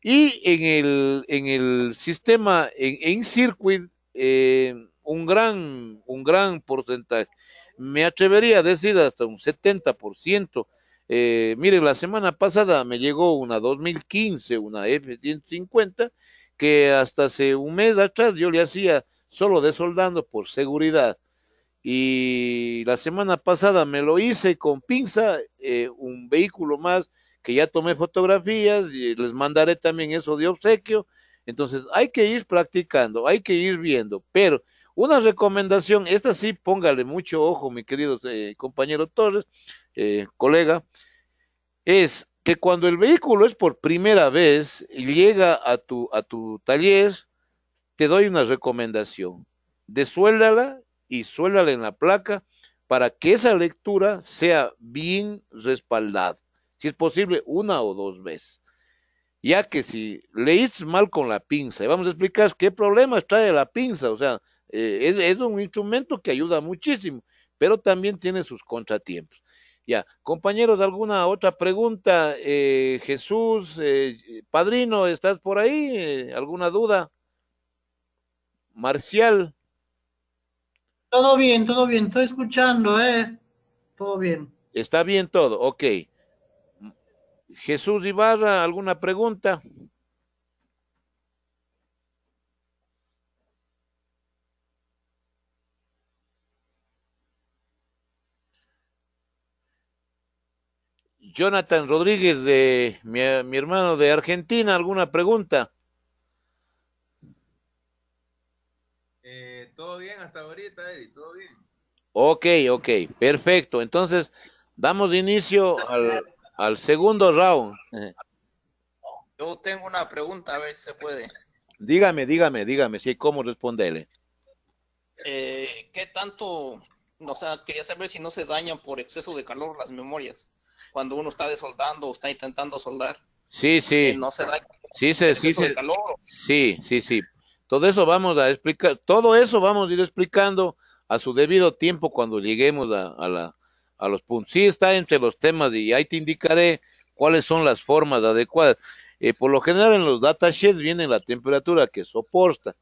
Y en el, en el sistema, en, en circuit, eh, un gran, un gran porcentaje me atrevería a decir hasta un 70%. Eh, mire, la semana pasada me llegó una 2015, una F-150, que hasta hace un mes atrás yo le hacía solo de soldando por seguridad. Y la semana pasada me lo hice con pinza, eh, un vehículo más que ya tomé fotografías y les mandaré también eso de obsequio. Entonces hay que ir practicando, hay que ir viendo, pero una recomendación, esta sí, póngale mucho ojo, mi querido eh, compañero Torres, eh, colega, es que cuando el vehículo es por primera vez y llega a tu, a tu taller, te doy una recomendación. Desuéldala y suéldala en la placa para que esa lectura sea bien respaldada. Si es posible, una o dos veces ya que si leís mal con la pinza, y vamos a explicar qué problemas trae la pinza, o sea, eh, es, un instrumento que ayuda muchísimo, pero también tiene sus contratiempos. Ya, compañeros, ¿alguna otra pregunta? Eh, Jesús, eh, padrino, ¿estás por ahí? ¿Alguna duda? Marcial. Todo bien, todo bien, estoy escuchando, ¿eh? Todo bien. Está bien todo, ok. Jesús Ibarra, ¿alguna pregunta? Jonathan Rodríguez, de mi, hermano de Argentina, ¿alguna pregunta? Eh, todo bien hasta ahorita, Eddie, todo bien. Ok, ok, perfecto. Entonces, damos inicio al, segundo round. Yo tengo una pregunta, a ver si se puede. Dígame, dígame, dígame, si hay cómo responderle. Eh, ¿Qué tanto, o sea, quería saber si no se dañan por exceso de calor las memorias? cuando uno está desoldando o está intentando soldar. Sí, sí. Eh, no se da sí, sí, calor. sí, sí, sí. Todo eso vamos a explicar, todo eso vamos a ir explicando a su debido tiempo cuando lleguemos a, la, a los puntos. Sí está entre los temas y ahí te indicaré cuáles son las formas adecuadas. Eh, por lo general en los datasheets viene la temperatura que soporta.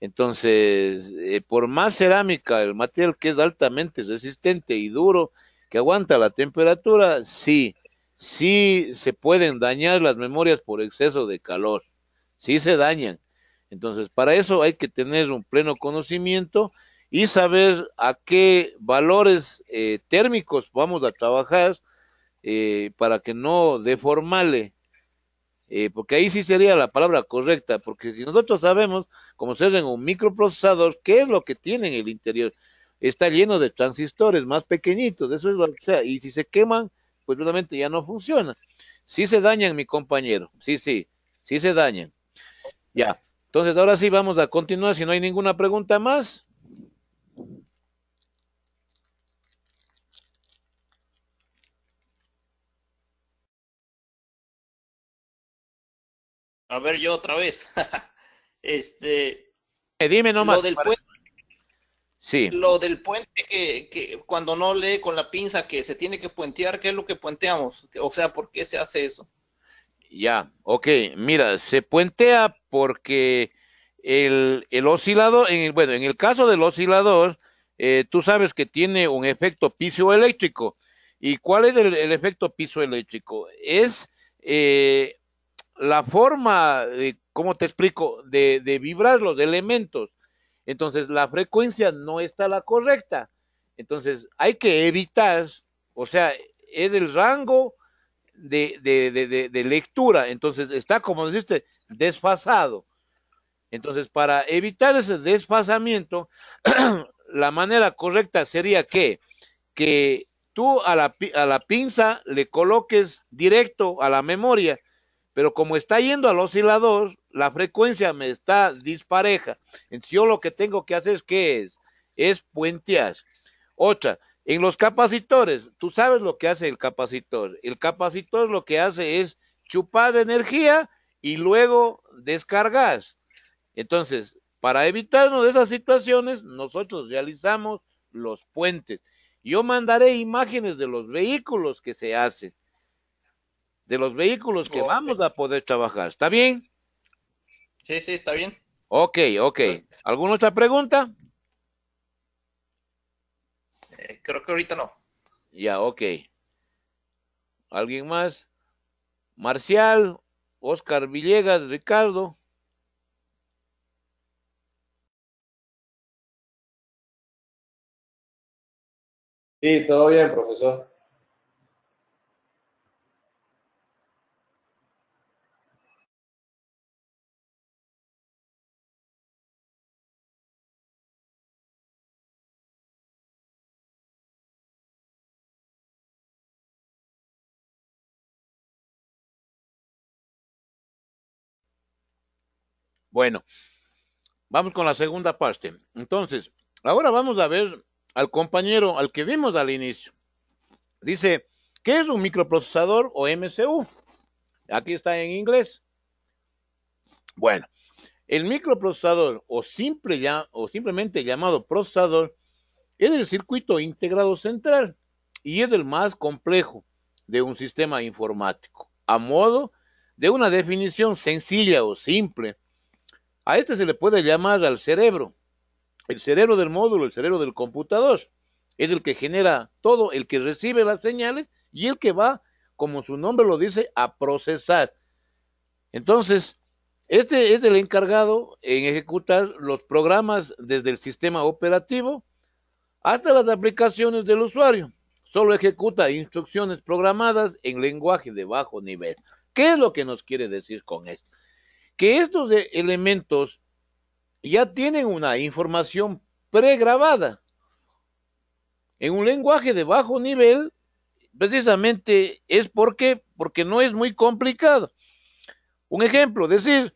Entonces, eh, por más cerámica, el material que es altamente resistente y duro, que aguanta la temperatura, sí, sí se pueden dañar las memorias por exceso de calor, sí se dañan. Entonces, para eso hay que tener un pleno conocimiento y saber a qué valores eh, térmicos vamos a trabajar eh, para que no deformale, eh, porque ahí sí sería la palabra correcta, porque si nosotros sabemos, como se en un microprocesador, qué es lo que tiene en el interior, está lleno de transistores más pequeñitos, eso es lo que sea, y si se queman, pues realmente ya no funciona. Sí se dañan, mi compañero, sí, sí, sí se dañan. Ya, entonces ahora sí vamos a continuar, si no hay ninguna pregunta más. A ver, yo otra vez. este. Eh, dime nomás. Lo del puente que, cuando no lee con la pinza que se tiene que puentear, ¿qué es lo que puenteamos? O sea, ¿por qué se hace eso? Ya, ok, mira, se puentea porque el, oscilador, en bueno, en el caso del oscilador, eh, tú sabes que tiene un efecto pisoeléctrico, ¿Y cuál es el, el efecto pisoeléctrico? Es eh, la forma, de, ¿cómo te explico?, de vibrar los elementos entonces la frecuencia no está la correcta. Entonces hay que evitar, o sea, es el rango de, lectura. Entonces está, como dijiste, desfasado. Entonces, para evitar ese desfasamiento, la manera correcta sería que, que tú a la, a la pinza le coloques directo a la memoria pero como está yendo al oscilador, la frecuencia me está dispareja. Entonces yo lo que tengo que hacer es que es, es puentear. Otra, en los capacitores, tú sabes lo que hace el capacitor. El capacitor lo que hace es chupar energía y luego descargar. Entonces, para evitarnos de esas situaciones, nosotros realizamos los puentes. Yo mandaré imágenes de los vehículos que se hacen de los vehículos que vamos a poder trabajar. ¿Está bien? Sí, sí, está bien. Ok, ok. ¿Alguna otra pregunta? Eh, creo que ahorita no. Ya, ok. ¿Alguien más? Marcial, Oscar Villegas, Ricardo. Sí, todo bien, profesor. Bueno, vamos con la segunda parte. Entonces, ahora vamos a ver al compañero, al que vimos al inicio. Dice, ¿qué es un microprocesador o MCU? Aquí está en inglés. Bueno, el microprocesador o, simple ya, o simplemente llamado procesador es el circuito integrado central y es el más complejo de un sistema informático. A modo de una definición sencilla o simple, a este se le puede llamar al cerebro. El cerebro del módulo, el cerebro del computador, es el que genera todo, el que recibe las señales y el que va, como su nombre lo dice, a procesar. Entonces, este es el encargado en ejecutar los programas desde el sistema operativo hasta las aplicaciones del usuario. Solo ejecuta instrucciones programadas en lenguaje de bajo nivel. ¿Qué es lo que nos quiere decir con esto? que estos elementos ya tienen una información pregrabada en un lenguaje de bajo nivel, precisamente es porque, porque no es muy complicado. Un ejemplo, decir,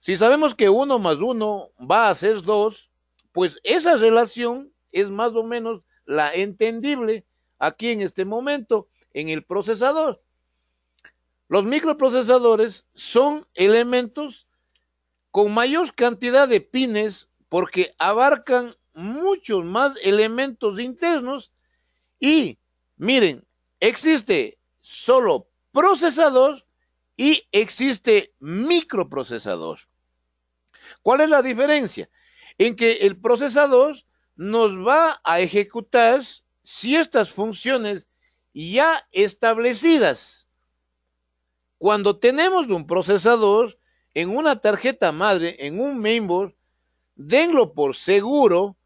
si sabemos que uno más uno va a ser dos, pues esa relación es más o menos la entendible aquí en este momento en el procesador. Los microprocesadores son elementos con mayor cantidad de pines porque abarcan muchos más elementos internos y miren, existe solo procesador y existe microprocesador. ¿Cuál es la diferencia? En que el procesador nos va a ejecutar ciertas funciones ya establecidas cuando tenemos un procesador en una tarjeta madre, en un mainboard, denlo por seguro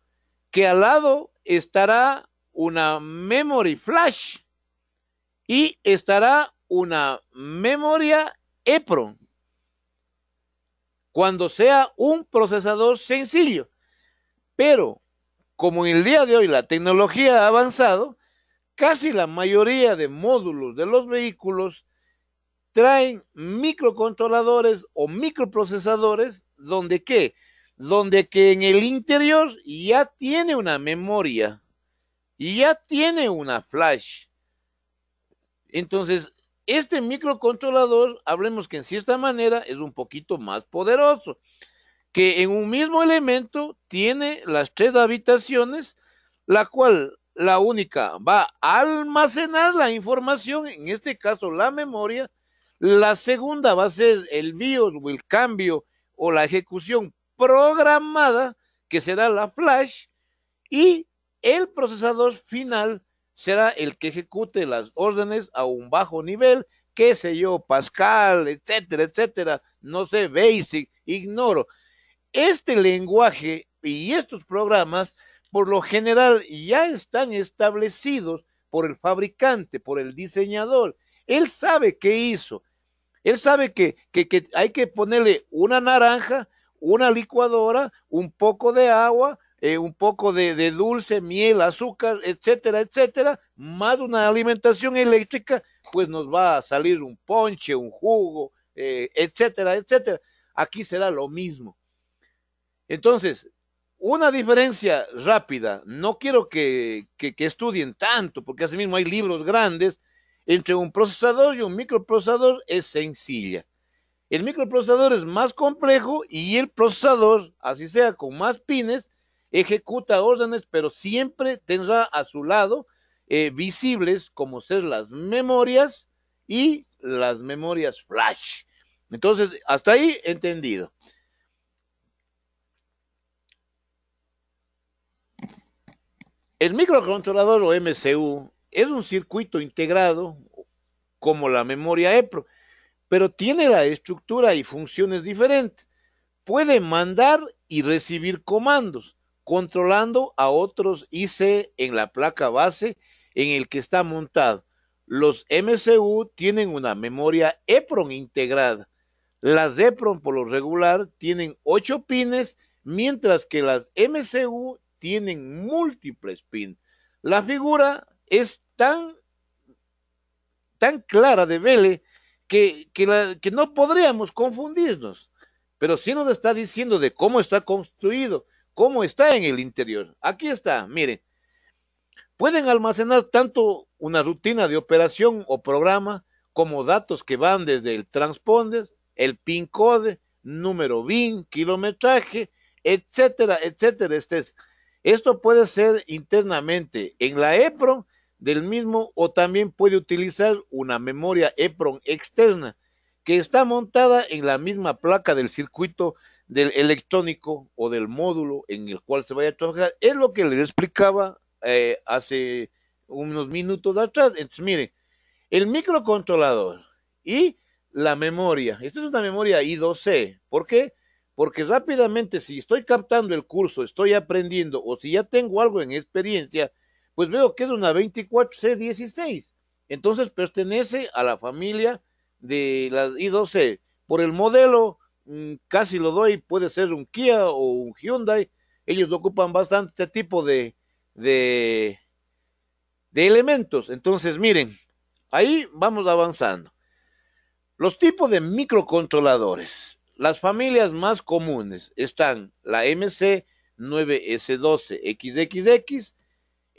que al lado estará una memory flash y estará una memoria EPROM cuando sea un procesador sencillo. Pero como en el día de hoy la tecnología ha avanzado, casi la mayoría de módulos de los vehículos traen microcontroladores o microprocesadores donde qué? Donde que en el interior ya tiene una memoria, y ya tiene una flash. Entonces, este microcontrolador, hablemos que en cierta manera es un poquito más poderoso, que en un mismo elemento tiene las tres habitaciones, la cual la única va a almacenar la información, en este caso la memoria, la segunda va a ser el BIOS o el cambio o la ejecución programada, que será la flash, y el procesador final será el que ejecute las órdenes a un bajo nivel, qué sé yo, Pascal, etcétera, etcétera, no sé, Basic, ignoro. Este lenguaje y estos programas, por lo general, ya están establecidos por el fabricante, por el diseñador. Él sabe qué hizo, él sabe que, que, que hay que ponerle una naranja, una licuadora, un poco de agua, eh, un poco de, dulce, miel, azúcar, etcétera, etcétera, más una alimentación eléctrica, pues nos va a salir un ponche, un jugo, eh, etcétera, etcétera. Aquí será lo mismo. Entonces, una diferencia rápida, no quiero que, que, que estudien tanto, porque así mismo hay libros grandes entre un procesador y un microprocesador es sencilla. El microprocesador es más complejo y el procesador, así sea con más pines, ejecuta órdenes, pero siempre tendrá a su lado eh, visibles como ser las memorias y las memorias flash. Entonces, hasta ahí entendido. El microcontrolador o MCU es un circuito integrado como la memoria EPRO, pero tiene la estructura y funciones diferentes. Puede mandar y recibir comandos, controlando a otros IC en la placa base en el que está montado. Los MCU tienen una memoria EPRON integrada. Las EPROM por lo regular tienen 8 pines, mientras que las MCU tienen múltiples pines. La figura es tan, tan clara de vele que, que, no podríamos confundirnos, pero sí nos está diciendo de cómo está construido, cómo está en el interior. Aquí está, mire pueden almacenar tanto una rutina de operación o programa como datos que van desde el transponder, el PIN code, número BIN, kilometraje, etcétera, etcétera. Este esto puede ser internamente en la EPRO del mismo o también puede utilizar una memoria EPROM externa que está montada en la misma placa del circuito del electrónico o del módulo en el cual se vaya a trabajar. Es lo que les explicaba eh, hace unos minutos atrás. Entonces, miren, el microcontrolador y la memoria. Esto es una memoria I2C. ¿Por qué? Porque rápidamente si estoy captando el curso, estoy aprendiendo o si ya tengo algo en experiencia, pues veo que es una 24C16. Entonces pertenece a la familia de la I12. Por el modelo, mm, casi lo doy, puede ser un Kia o un Hyundai. Ellos ocupan bastante este tipo de, de, de elementos. Entonces, miren, ahí vamos avanzando. Los tipos de microcontroladores. Las familias más comunes están la MC9S12 XXX,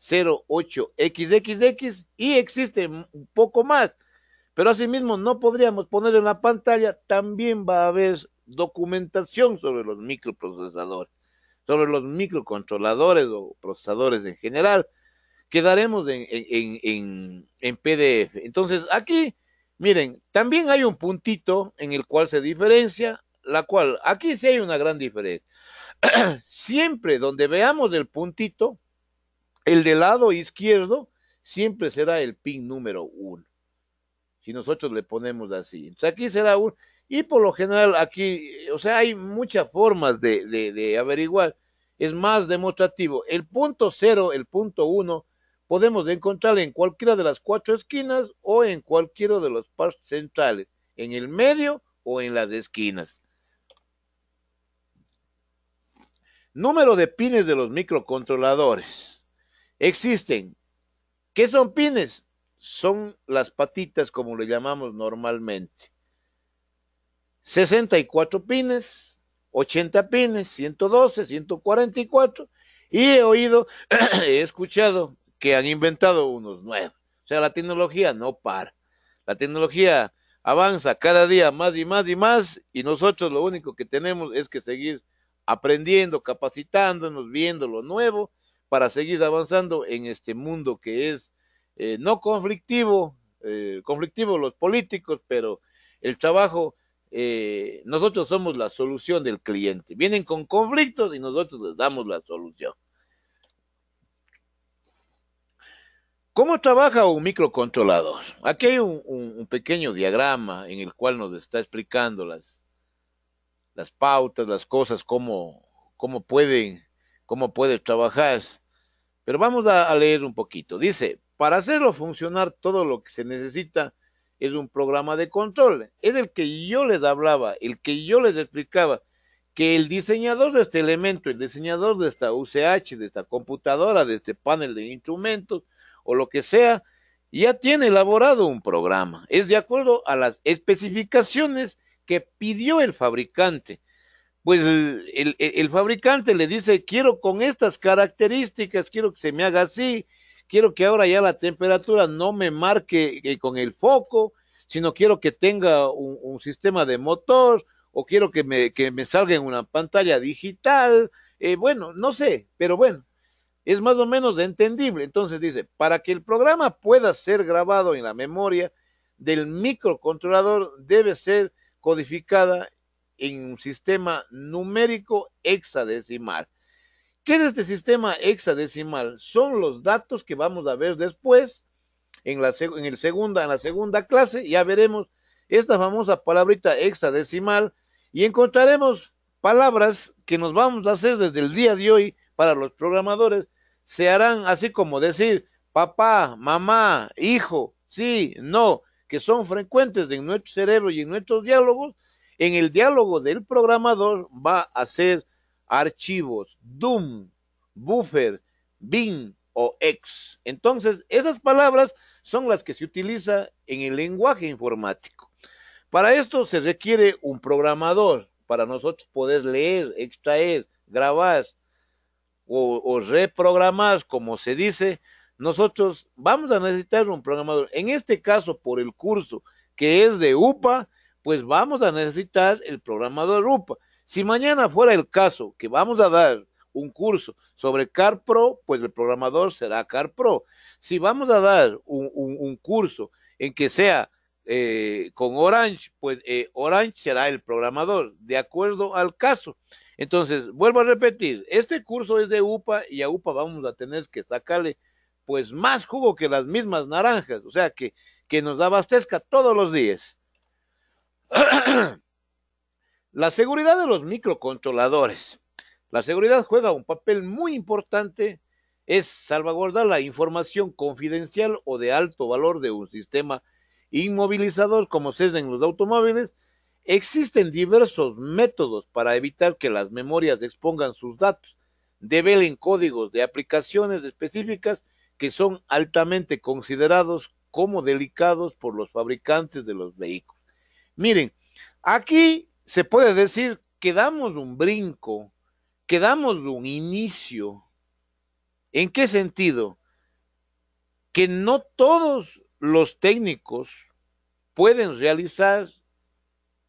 08XXX y existe un poco más. Pero asimismo no podríamos poner en la pantalla, también va a haber documentación sobre los microprocesadores, sobre los microcontroladores o procesadores en general. Quedaremos en, en PDF. Entonces aquí, miren, también hay un puntito en el cual se diferencia, la cual aquí sí hay una gran diferencia. Siempre donde veamos el puntito, el del lado izquierdo siempre será el pin número uno. Si nosotros le ponemos así. Entonces aquí será uno. Y por lo general aquí, o sea, hay muchas formas de, averiguar. Es más demostrativo. El punto cero, el punto uno, podemos encontrar en cualquiera de las cuatro esquinas o en cualquiera de los par centrales, en el medio o en las esquinas. Número de pines de los microcontroladores. Existen. ¿Qué son pines? Son las patitas, como le llamamos normalmente. 64 pines, 80 pines, 112, 144. Y he oído, he escuchado que han inventado unos nuevos. O sea, la tecnología no para. La tecnología avanza cada día más y más y más y nosotros lo único que tenemos es que seguir aprendiendo, capacitándonos, viendo lo nuevo para seguir avanzando en este mundo que es eh, no conflictivo, eh, conflictivo los políticos, pero el trabajo, eh, nosotros somos la solución del cliente. Vienen con conflictos y nosotros les damos la solución. ¿Cómo trabaja un microcontrolador? Aquí hay un, pequeño diagrama en el cual nos está explicando las, las pautas, las cosas, cómo, cómo pueden cómo puedes trabajar. Pero vamos a, leer un poquito. Dice, para hacerlo funcionar todo lo que se necesita es un programa de control. Es el que yo les hablaba, el que yo les explicaba, que el diseñador de este elemento, el diseñador de esta UCH, de esta computadora, de este panel de instrumentos o lo que sea, ya tiene elaborado un programa. Es de acuerdo a las especificaciones que pidió el fabricante pues el, fabricante le dice, quiero con estas características, quiero que se me haga así, quiero que ahora ya la temperatura no me marque eh, con el foco, sino quiero que tenga un, sistema de motor o quiero que me, salga en una pantalla digital, eh, bueno, no sé, pero bueno, es más o menos entendible. Entonces dice, para que el programa pueda ser grabado en la memoria del microcontrolador debe ser codificada en un sistema numérico hexadecimal. ¿Qué es este sistema hexadecimal? Son los datos que vamos a ver después en la, el segunda, en la segunda clase. Ya veremos esta famosa palabrita hexadecimal y encontraremos palabras que nos vamos a hacer desde el día de hoy para los programadores. Se harán así como decir papá, mamá, hijo, sí, no, que son frecuentes en nuestro cerebro y en nuestros diálogos en el diálogo del programador va a ser archivos doom, buffer, bin o ex. Entonces, esas palabras son las que se utiliza en el lenguaje informático. Para esto se requiere un programador para nosotros poder leer, extraer, grabar o, o reprogramar, como se dice, nosotros vamos a necesitar un programador. En este caso, por el curso que es de UPA, pues vamos a necesitar el programador UPA, Si mañana fuera el caso que vamos a dar un curso sobre CarPro, pues el programador será CarPro. Si vamos a dar un, curso en que sea eh, con Orange, pues eh, Orange será el programador, de acuerdo al caso. Entonces, vuelvo a repetir, este curso es de UPA y a UPA vamos a tener que sacarle pues más jugo que las mismas naranjas, o sea, que, que nos abastezca todos los días. la seguridad de los microcontroladores. La seguridad juega un papel muy importante, es salvaguardar la información confidencial o de alto valor de un sistema inmovilizador como se es en los automóviles. Existen diversos métodos para evitar que las memorias expongan sus datos, develen códigos de aplicaciones específicas que son altamente considerados como delicados por los fabricantes de los vehículos. Miren, aquí se puede decir que damos un brinco, que damos un inicio. ¿En qué sentido? Que no todos los técnicos pueden realizar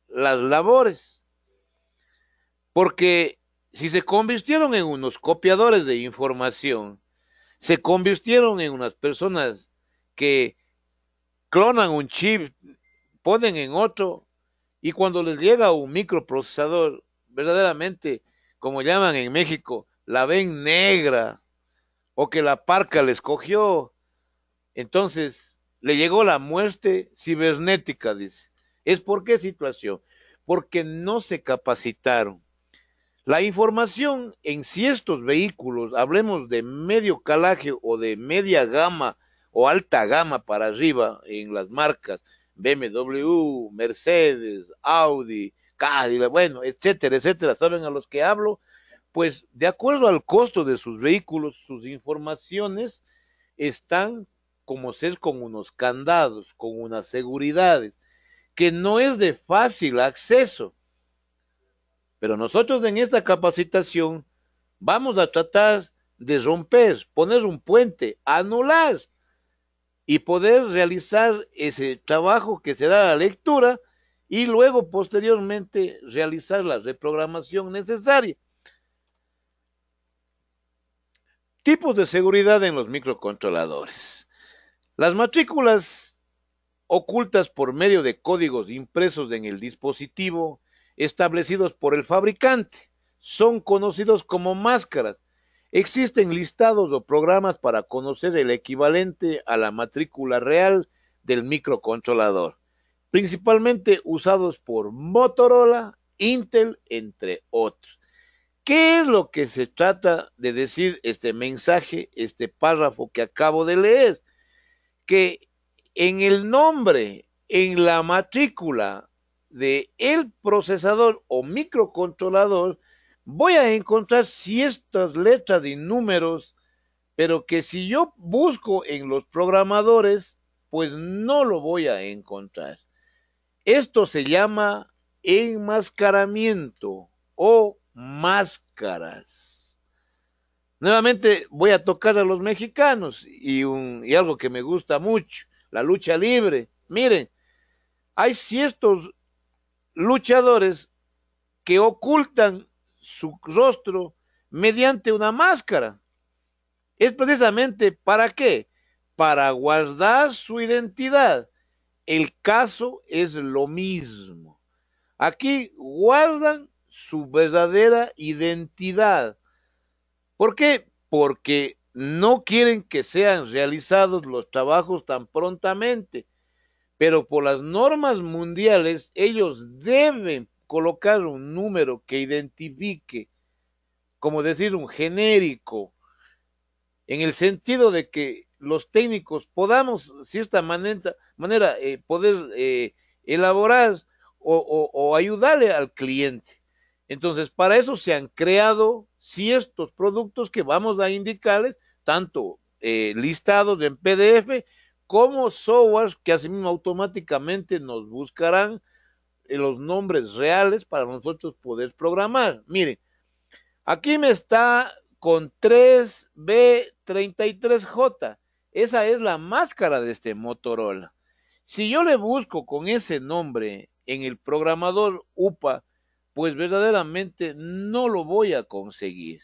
las labores, porque si se convirtieron en unos copiadores de información, se convirtieron en unas personas que clonan un chip ponen en otro y cuando les llega un microprocesador, verdaderamente, como llaman en México, la ven negra o que la parca les cogió. Entonces, le llegó la muerte cibernética, dice. ¿Es por qué situación? Porque no se capacitaron. La información en si estos vehículos, hablemos de medio calaje o de media gama o alta gama para arriba en las marcas, BMW, Mercedes, Audi, Cadillac, bueno, etcétera, etcétera, saben a los que hablo, pues de acuerdo al costo de sus vehículos, sus informaciones están como ser con unos candados, con unas seguridades, que no es de fácil acceso. Pero nosotros en esta capacitación vamos a tratar de romper, poner un puente, anular y poder realizar ese trabajo que será la lectura y luego posteriormente realizar la reprogramación necesaria. Tipos de seguridad en los microcontroladores. Las matrículas ocultas por medio de códigos impresos en el dispositivo establecidos por el fabricante son conocidos como máscaras Existen listados o programas para conocer el equivalente a la matrícula real del microcontrolador, principalmente usados por Motorola, Intel, entre otros. ¿Qué es lo que se trata de decir este mensaje, este párrafo que acabo de leer? Que en el nombre, en la matrícula de el procesador o microcontrolador, voy a encontrar estas letras y números, pero que si yo busco en los programadores, pues no lo voy a encontrar. Esto se llama enmascaramiento o máscaras. Nuevamente voy a tocar a los mexicanos y, un, y algo que me gusta mucho, la lucha libre. Miren, hay estos luchadores que ocultan su rostro mediante una máscara. Es precisamente para qué? Para guardar su identidad. El caso es lo mismo. Aquí guardan su verdadera identidad. ¿Por qué? Porque no quieren que sean realizados los trabajos tan prontamente, pero por las normas mundiales ellos deben colocar un número que identifique, como decir, un genérico, en el sentido de que los técnicos podamos, de cierta manera, eh, poder eh, elaborar o, ayudarle al cliente. Entonces, para eso se han creado ciertos productos que vamos a indicarles, tanto eh, listados en PDF como softwares que asimismo automáticamente nos buscarán los nombres reales para nosotros poder programar. Miren, aquí me está con 3B33J. Esa es la máscara de este Motorola. Si yo le busco con ese nombre en el programador UPA, pues verdaderamente no lo voy a conseguir.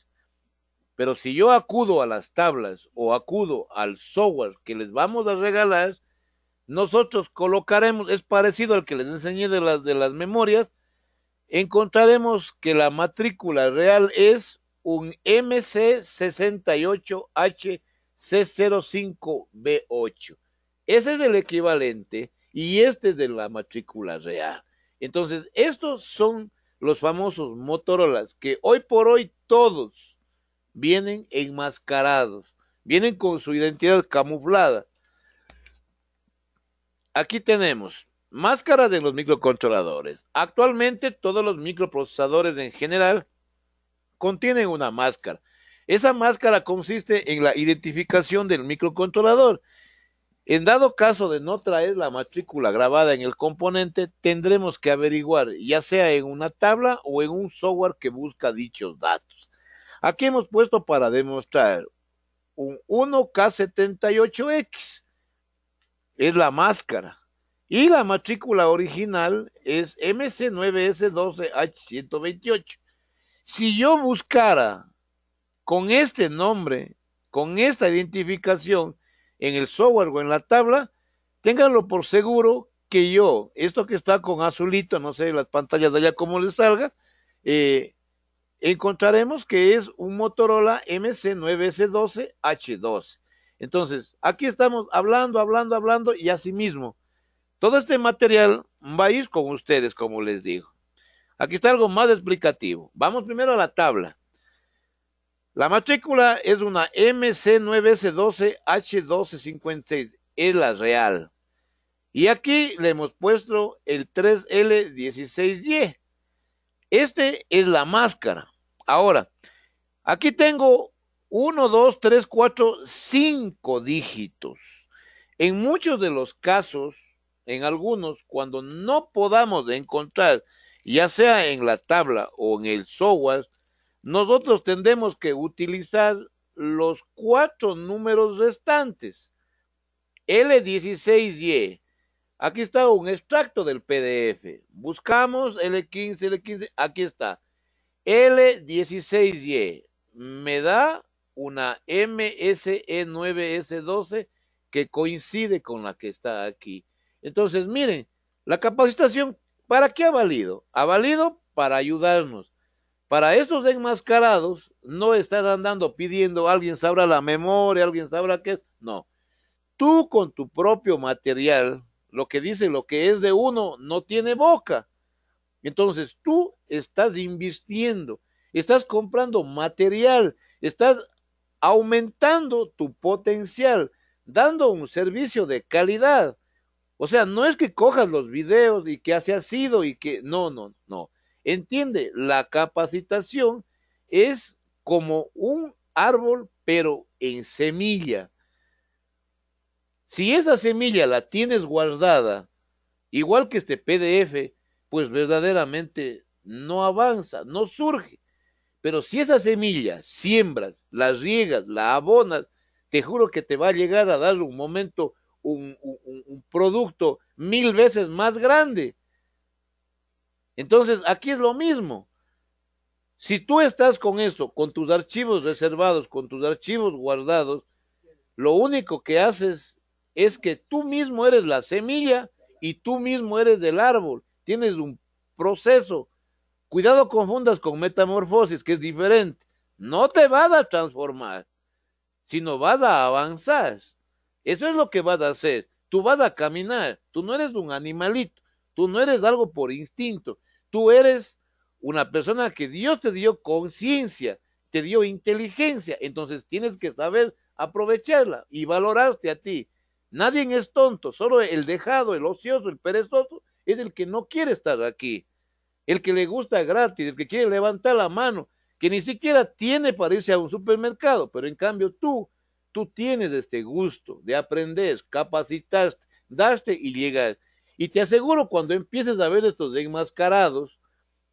Pero si yo acudo a las tablas o acudo al software que les vamos a regalar, nosotros colocaremos, es parecido al que les enseñé de las, de las memorias, encontraremos que la matrícula real es un MC68HC05B8. Ese es el equivalente y este es de la matrícula real. Entonces, estos son los famosos Motorolas que hoy por hoy todos vienen enmascarados, vienen con su identidad camuflada aquí tenemos máscaras de los microcontroladores. Actualmente todos los microprocesadores en general contienen una máscara. Esa máscara consiste en la identificación del microcontrolador. En dado caso de no traer la matrícula grabada en el componente, tendremos que averiguar, ya sea en una tabla o en un software que busca dichos datos. Aquí hemos puesto para demostrar un 1K78X es la máscara. Y la matrícula original es MC9S12H128. Si yo buscara con este nombre, con esta identificación en el software o en la tabla, ténganlo por seguro que yo, esto que está con azulito, no sé, las pantallas de allá cómo les salga, eh, encontraremos que es un Motorola MC9S12H12. Entonces, aquí estamos hablando, hablando, hablando y así mismo. Todo este material va a ir con ustedes, como les digo. Aquí está algo más explicativo. Vamos primero a la tabla. La matrícula es una MC9S12H1256, es la real. Y aquí le hemos puesto el 3L16Y. Este es la máscara. Ahora, aquí tengo 1, 2, 3, 4, 5 dígitos. En muchos de los casos, en algunos, cuando no podamos encontrar, ya sea en la tabla o en el software, nosotros tendremos que utilizar los cuatro números restantes. L16Y. Aquí está un extracto del PDF. Buscamos L15, L15. Aquí está. L16Y. Me da una MSE9S12 que coincide con la que está aquí. Entonces, miren, la capacitación, ¿para qué ha valido? Ha valido para ayudarnos. Para estos enmascarados, no estás andando pidiendo, alguien sabrá la memoria, alguien sabrá qué es. No. Tú con tu propio material, lo que dice, lo que es de uno, no tiene boca. Entonces tú estás invirtiendo, estás comprando material, estás aumentando tu potencial, dando un servicio de calidad. O sea, no es que cojas los videos y que así ha sido y que no, no, no. Entiende, la capacitación es como un árbol, pero en semilla. Si esa semilla la tienes guardada, igual que este PDF, pues verdaderamente no avanza, no surge. Pero si esa semilla siembras, la riegas, la abonas, te juro que te va a llegar a dar un momento, un, producto mil veces más grande. Entonces, aquí es lo mismo. Si tú estás con eso, con tus archivos reservados, con tus archivos guardados, lo único que haces es que tú mismo eres la semilla y tú mismo eres el árbol. Tienes un proceso Cuidado confundas con metamorfosis, que es diferente. No te vas a transformar, sino vas a avanzar. Eso es lo que vas a hacer. Tú vas a caminar. Tú no eres un animalito. Tú no eres algo por instinto. Tú eres una persona que Dios te dio conciencia, te dio inteligencia. Entonces tienes que saber aprovecharla y valorarte a ti. Nadie es tonto, solo el dejado, el ocioso, el perezoso es el que no quiere estar aquí el que le gusta gratis, el que quiere levantar la mano, que ni siquiera tiene para irse a un supermercado, pero en cambio tú, tú tienes este gusto de aprender, capacitaste daste y llegar. Y te aseguro, cuando empieces a ver estos enmascarados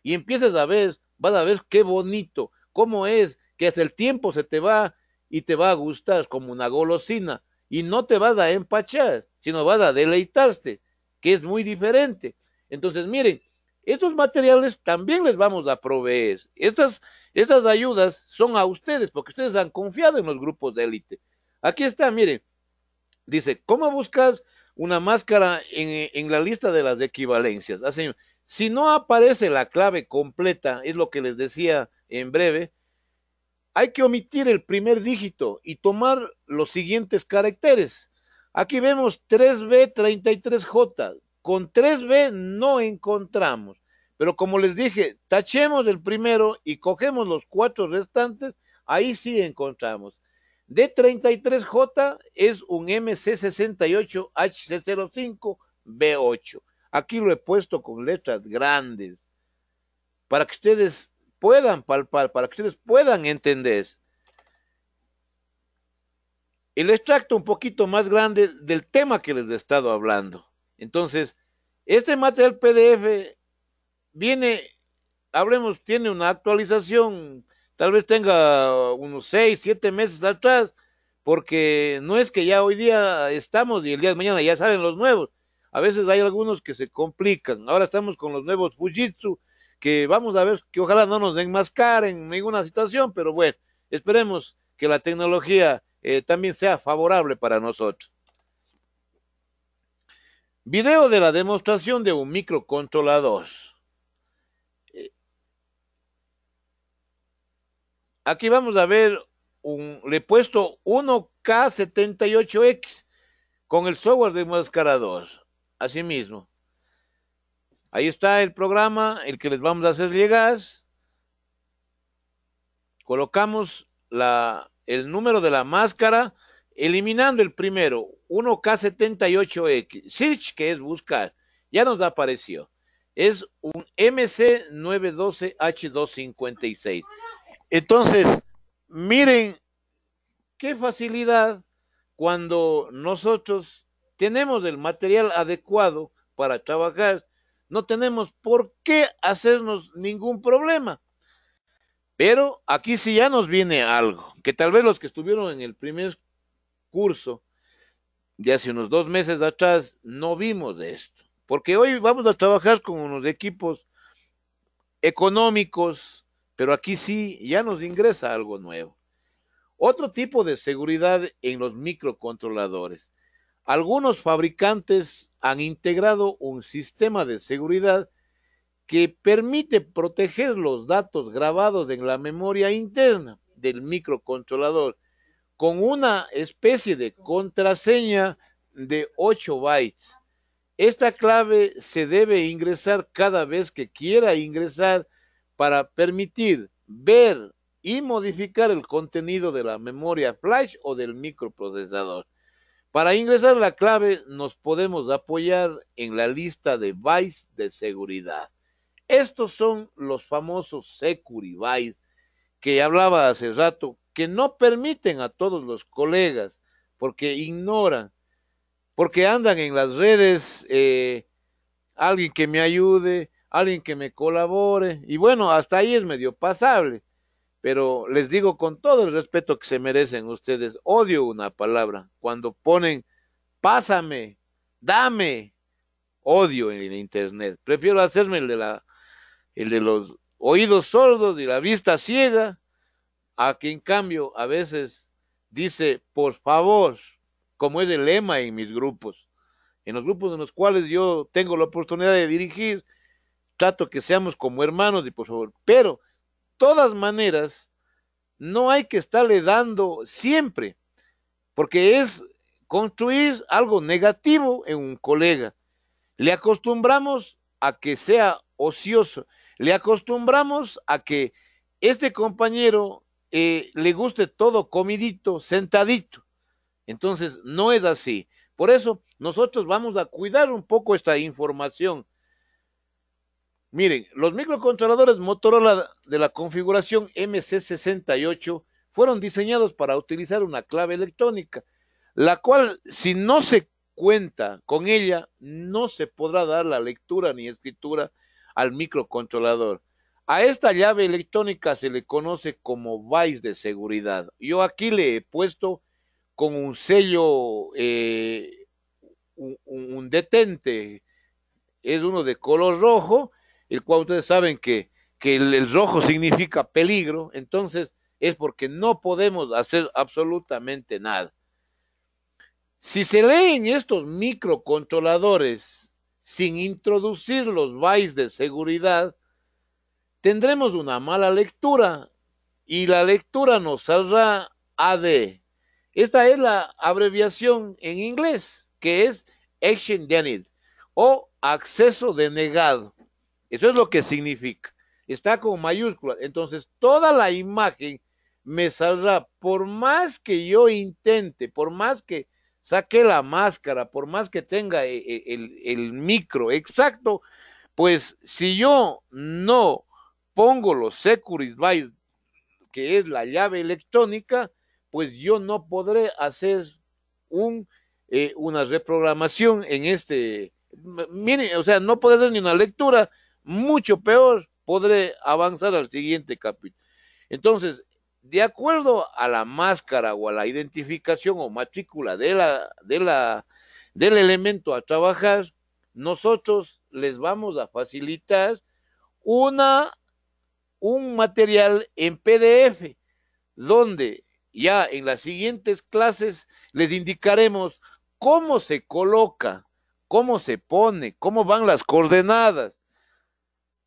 y empieces a ver, vas a ver qué bonito, cómo es, que hasta el tiempo se te va y te va a gustar como una golosina y no te vas a empachar, sino vas a deleitarte, que es muy diferente. Entonces, miren, estos materiales también les vamos a proveer. Estas, estas ayudas son a ustedes porque ustedes han confiado en los grupos de élite. Aquí está, mire. Dice, ¿cómo buscas una máscara en, la lista de las equivalencias? Así, si no aparece la clave completa, es lo que les decía en breve, hay que omitir el primer dígito y tomar los siguientes caracteres. Aquí vemos 3B33J. Con 3B no encontramos. Pero como les dije, tachemos el primero y cogemos los cuatro restantes, ahí sí encontramos. D33J es un MC68HC05B8. Aquí lo he puesto con letras grandes para que ustedes puedan palpar, para que ustedes puedan entender. El extracto un poquito más grande del tema que les he estado hablando. Entonces, este material PDF viene, hablemos, tiene una actualización, tal vez tenga unos seis, siete meses atrás, porque no es que ya hoy día estamos y el día de mañana ya salen los nuevos. A veces hay algunos que se complican. Ahora estamos con los nuevos Fujitsu, que vamos a ver, que ojalá no nos enmascaren en ninguna situación, pero bueno, esperemos que la tecnología eh, también sea favorable para nosotros. Video de la demostración de un microcontrolador. Aquí vamos a ver un puesto 1K78X con el software de Máscara Así Asimismo. Ahí está el programa, el que les vamos a hacer llegar. Colocamos la, el número de la máscara, eliminando el primero, 1K78X. Search, que es buscar, ya nos apareció. Es un MC912H256. Entonces, miren qué facilidad cuando nosotros tenemos el material adecuado para trabajar, no tenemos por qué hacernos ningún problema. Pero aquí sí ya nos viene algo, que tal vez los que estuvieron en el primer curso de hace unos dos meses atrás no vimos de esto, porque hoy vamos a trabajar con unos equipos económicos, pero aquí sí ya nos ingresa algo nuevo. Otro tipo de seguridad en los microcontroladores. Algunos fabricantes han integrado un sistema de seguridad que permite proteger los datos grabados en la memoria interna del microcontrolador con una especie de contraseña de 8 bytes. Esta clave se debe ingresar cada vez que quiera ingresar para permitir ver y modificar el contenido de la memoria flash o del microprocesador. Para ingresar la clave nos podemos apoyar en la lista de bytes de seguridad. Estos son los famosos security bytes que hablaba hace rato que no permiten a todos los colegas, porque ignoran, porque andan en las redes, eh, alguien que me ayude, alguien que me colabore, y bueno, hasta ahí es medio pasable, pero les digo con todo el respeto que se merecen ustedes, odio una palabra, cuando ponen, pásame, dame, odio en Internet, prefiero hacerme el de, la, el de los oídos sordos y la vista ciega, a que en cambio a veces dice, por favor, como es el lema en mis grupos, en los grupos en los cuales yo tengo la oportunidad de dirigir, trato que seamos como hermanos y por favor, pero todas maneras no hay que estarle dando siempre, porque es construir algo negativo en un colega. Le acostumbramos a que sea ocioso, le acostumbramos a que este compañero eh, le guste todo comidito, sentadito. Entonces, no es así. Por eso, nosotros vamos a cuidar un poco esta información. Miren, los microcontroladores Motorola de la configuración MC68 fueron diseñados para utilizar una clave electrónica, la cual si no se cuenta con ella, no se podrá dar la lectura ni escritura al microcontrolador. A esta llave electrónica se le conoce como vice de seguridad. Yo aquí le he puesto con un sello, eh, un, detente, es uno de color rojo, el cual ustedes saben que, que el, rojo significa peligro, entonces es porque no podemos hacer absolutamente nada. Si se leen estos microcontroladores sin introducir los bytes de seguridad, tendremos una mala lectura y la lectura nos saldrá AD. Esta es la abreviación en inglés, que es Action Denied o acceso denegado. Eso es lo que significa. Está con mayúsculas. Entonces, toda la imagen me saldrá, por más que yo intente, por más que saque la máscara, por más que tenga eh, eh, el micro exacto, pues si yo no pongo los Securis Bytes, que es la llave electrónica, pues yo no podré hacer un, eh, una reprogramación en este. mire o sea, no podré hacer ni una lectura, mucho peor, podré avanzar al siguiente capítulo. Entonces, de acuerdo a la máscara o a la identificación o matrícula de la, de la, del elemento a trabajar, nosotros les vamos a facilitar una un material en PDF, donde ya en las siguientes clases les indicaremos cómo se coloca, cómo se pone, cómo van las coordenadas.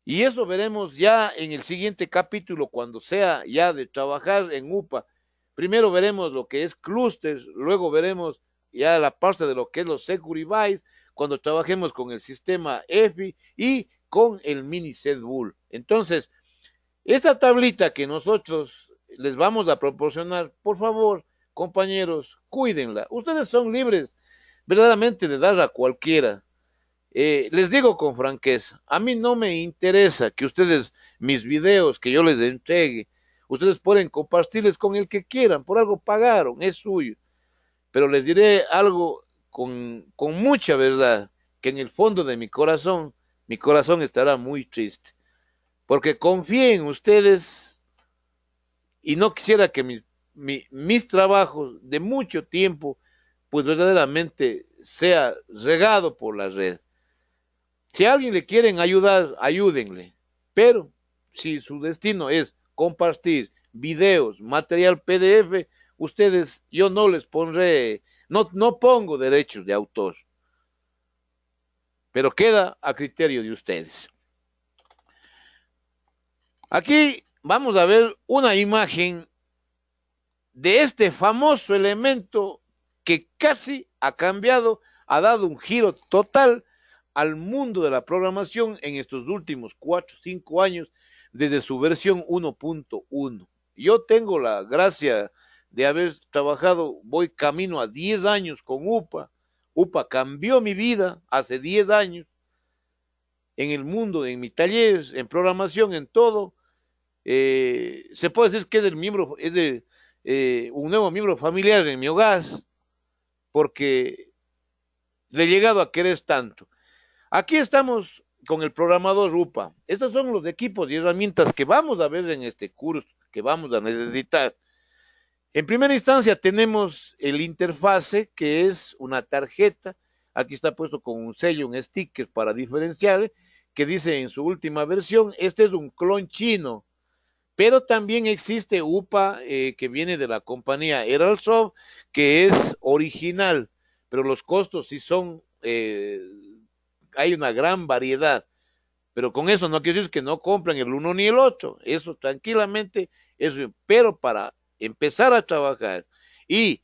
Y eso veremos ya en el siguiente capítulo, cuando sea ya de trabajar en UPA. Primero veremos lo que es clusters, luego veremos ya la parte de lo que es los Securibytes, cuando trabajemos con el sistema EFI y con el mini Bull. Entonces, esta tablita que nosotros les vamos a proporcionar, por favor, compañeros, cuídenla. Ustedes son libres verdaderamente de darla a cualquiera. Eh, les digo con franqueza, a mí no me interesa que ustedes, mis videos que yo les entregue, ustedes pueden compartirles con el que quieran, por algo pagaron, es suyo. Pero les diré algo con, con mucha verdad, que en el fondo de mi corazón, mi corazón estará muy triste porque confíen en ustedes y no quisiera que mis trabajos de mucho tiempo, pues verdaderamente sea regado por la red. Si a alguien le quieren ayudar, ayúdenle, pero si su destino es compartir videos, material PDF, ustedes, yo no les pondré, no pongo derechos de autor, pero queda a criterio de ustedes. Aquí vamos a ver una imagen de este famoso elemento que casi ha cambiado, ha dado un giro total al mundo de la programación en estos últimos cuatro, cinco años, desde su versión 1.1. Yo tengo la gracia de haber trabajado, voy camino a 10 años con UPA. UPA cambió mi vida hace 10 años en el mundo, en mis talleres, en programación, en todo. Eh, se puede decir que es, miembro, es de, eh, un nuevo miembro familiar de mi hogar, porque le he llegado a querer tanto. Aquí estamos con el programador RUPA. Estos son los equipos y herramientas que vamos a ver en este curso, que vamos a necesitar. En primera instancia tenemos el interfase, que es una tarjeta. Aquí está puesto con un sello, un sticker para diferenciar, que dice en su última versión, este es un clon chino pero también existe UPA eh, que viene de la compañía Eralsoft, que es original, pero los costos sí son, eh, hay una gran variedad. Pero con eso no quiero decir que no compren el uno ni el otro, eso tranquilamente, eso, pero para empezar a trabajar y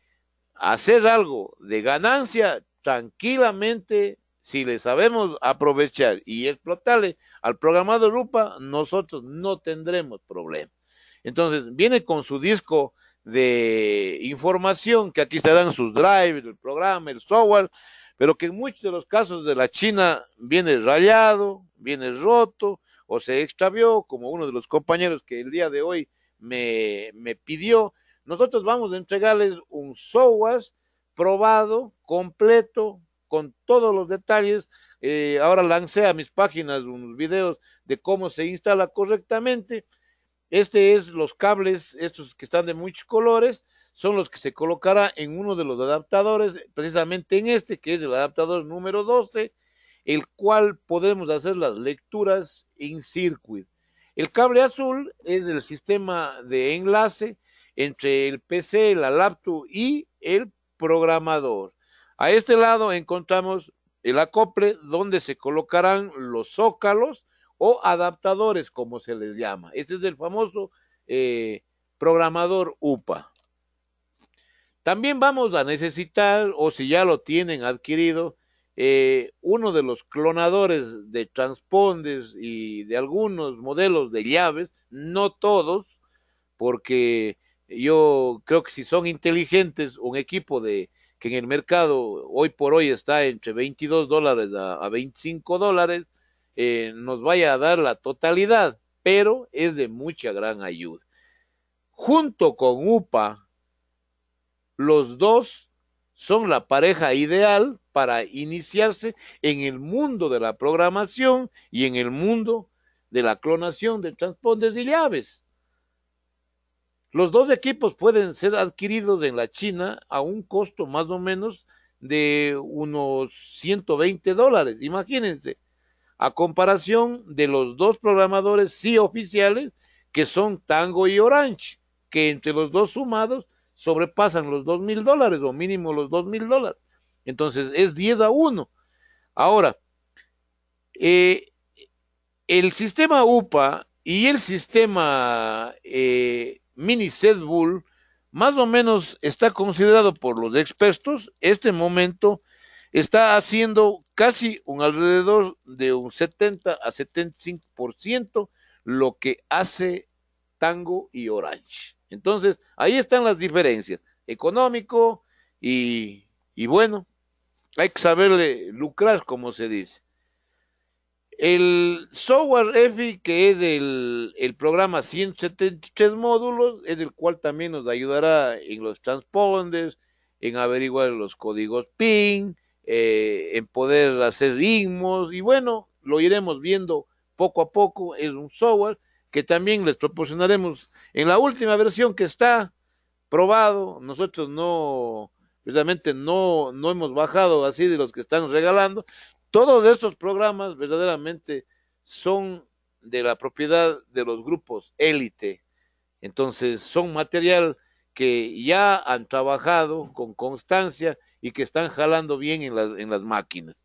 hacer algo de ganancia, tranquilamente si le sabemos aprovechar y explotarle al programador Rupa, nosotros no tendremos problema. Entonces, viene con su disco de información, que aquí se dan sus drivers el programa, el software, pero que en muchos de los casos de la China viene rayado, viene roto o se extravió, como uno de los compañeros que el día de hoy me, me pidió. Nosotros vamos a entregarles un software probado, completo, con todos los detalles. Eh, ahora lancé a mis páginas unos videos de cómo se instala correctamente. Este es los cables, estos que están de muchos colores, son los que se colocará en uno de los adaptadores, precisamente en este, que es el adaptador número 12, el cual podremos hacer las lecturas en circuit. El cable azul es el sistema de enlace entre el PC, la laptop y el programador. A este lado encontramos el acople donde se colocarán los zócalos o adaptadores, como se les llama. Este es el famoso eh, programador UPA. También vamos a necesitar, o si ya lo tienen adquirido, eh, uno de los clonadores de transpondes y de algunos modelos de llaves, no todos, porque yo creo que si son inteligentes, un equipo de que en el mercado hoy por hoy está entre 22 dólares a, 25 dólares, eh, nos vaya a dar la totalidad, pero es de mucha gran ayuda. Junto con UPA, los dos son la pareja ideal para iniciarse en el mundo de la programación y en el mundo de la clonación de transpondes y llaves. Los dos equipos pueden ser adquiridos en la China a un costo más o menos de unos 120 dólares, imagínense, a comparación de los dos programadores sí oficiales que son Tango y Orange, que entre los dos sumados sobrepasan los dos mil dólares o mínimo los dos mil dólares. Entonces es 10 a 1. Ahora, eh, el sistema UPA y el sistema eh, Mini Seth Bull, más o menos está considerado por los expertos, este momento está haciendo casi un alrededor de un 70 a 75% lo que hace Tango y Orange. Entonces, ahí están las diferencias, económico y, y bueno, hay que saberle lucrar, como se dice. El software EFI, que es el, el, programa 173 módulos, es el cual también nos ayudará en los transponders, en averiguar los códigos PIN, eh, en poder hacer ritmos, y bueno, lo iremos viendo poco a poco. Es un software que también les proporcionaremos en la última versión que está probado. Nosotros no, precisamente no, no hemos bajado así de los que están regalando, todos estos programas verdaderamente son de la propiedad de los grupos élite. Entonces son material que ya han trabajado con constancia y que están jalando bien en, las máquinas.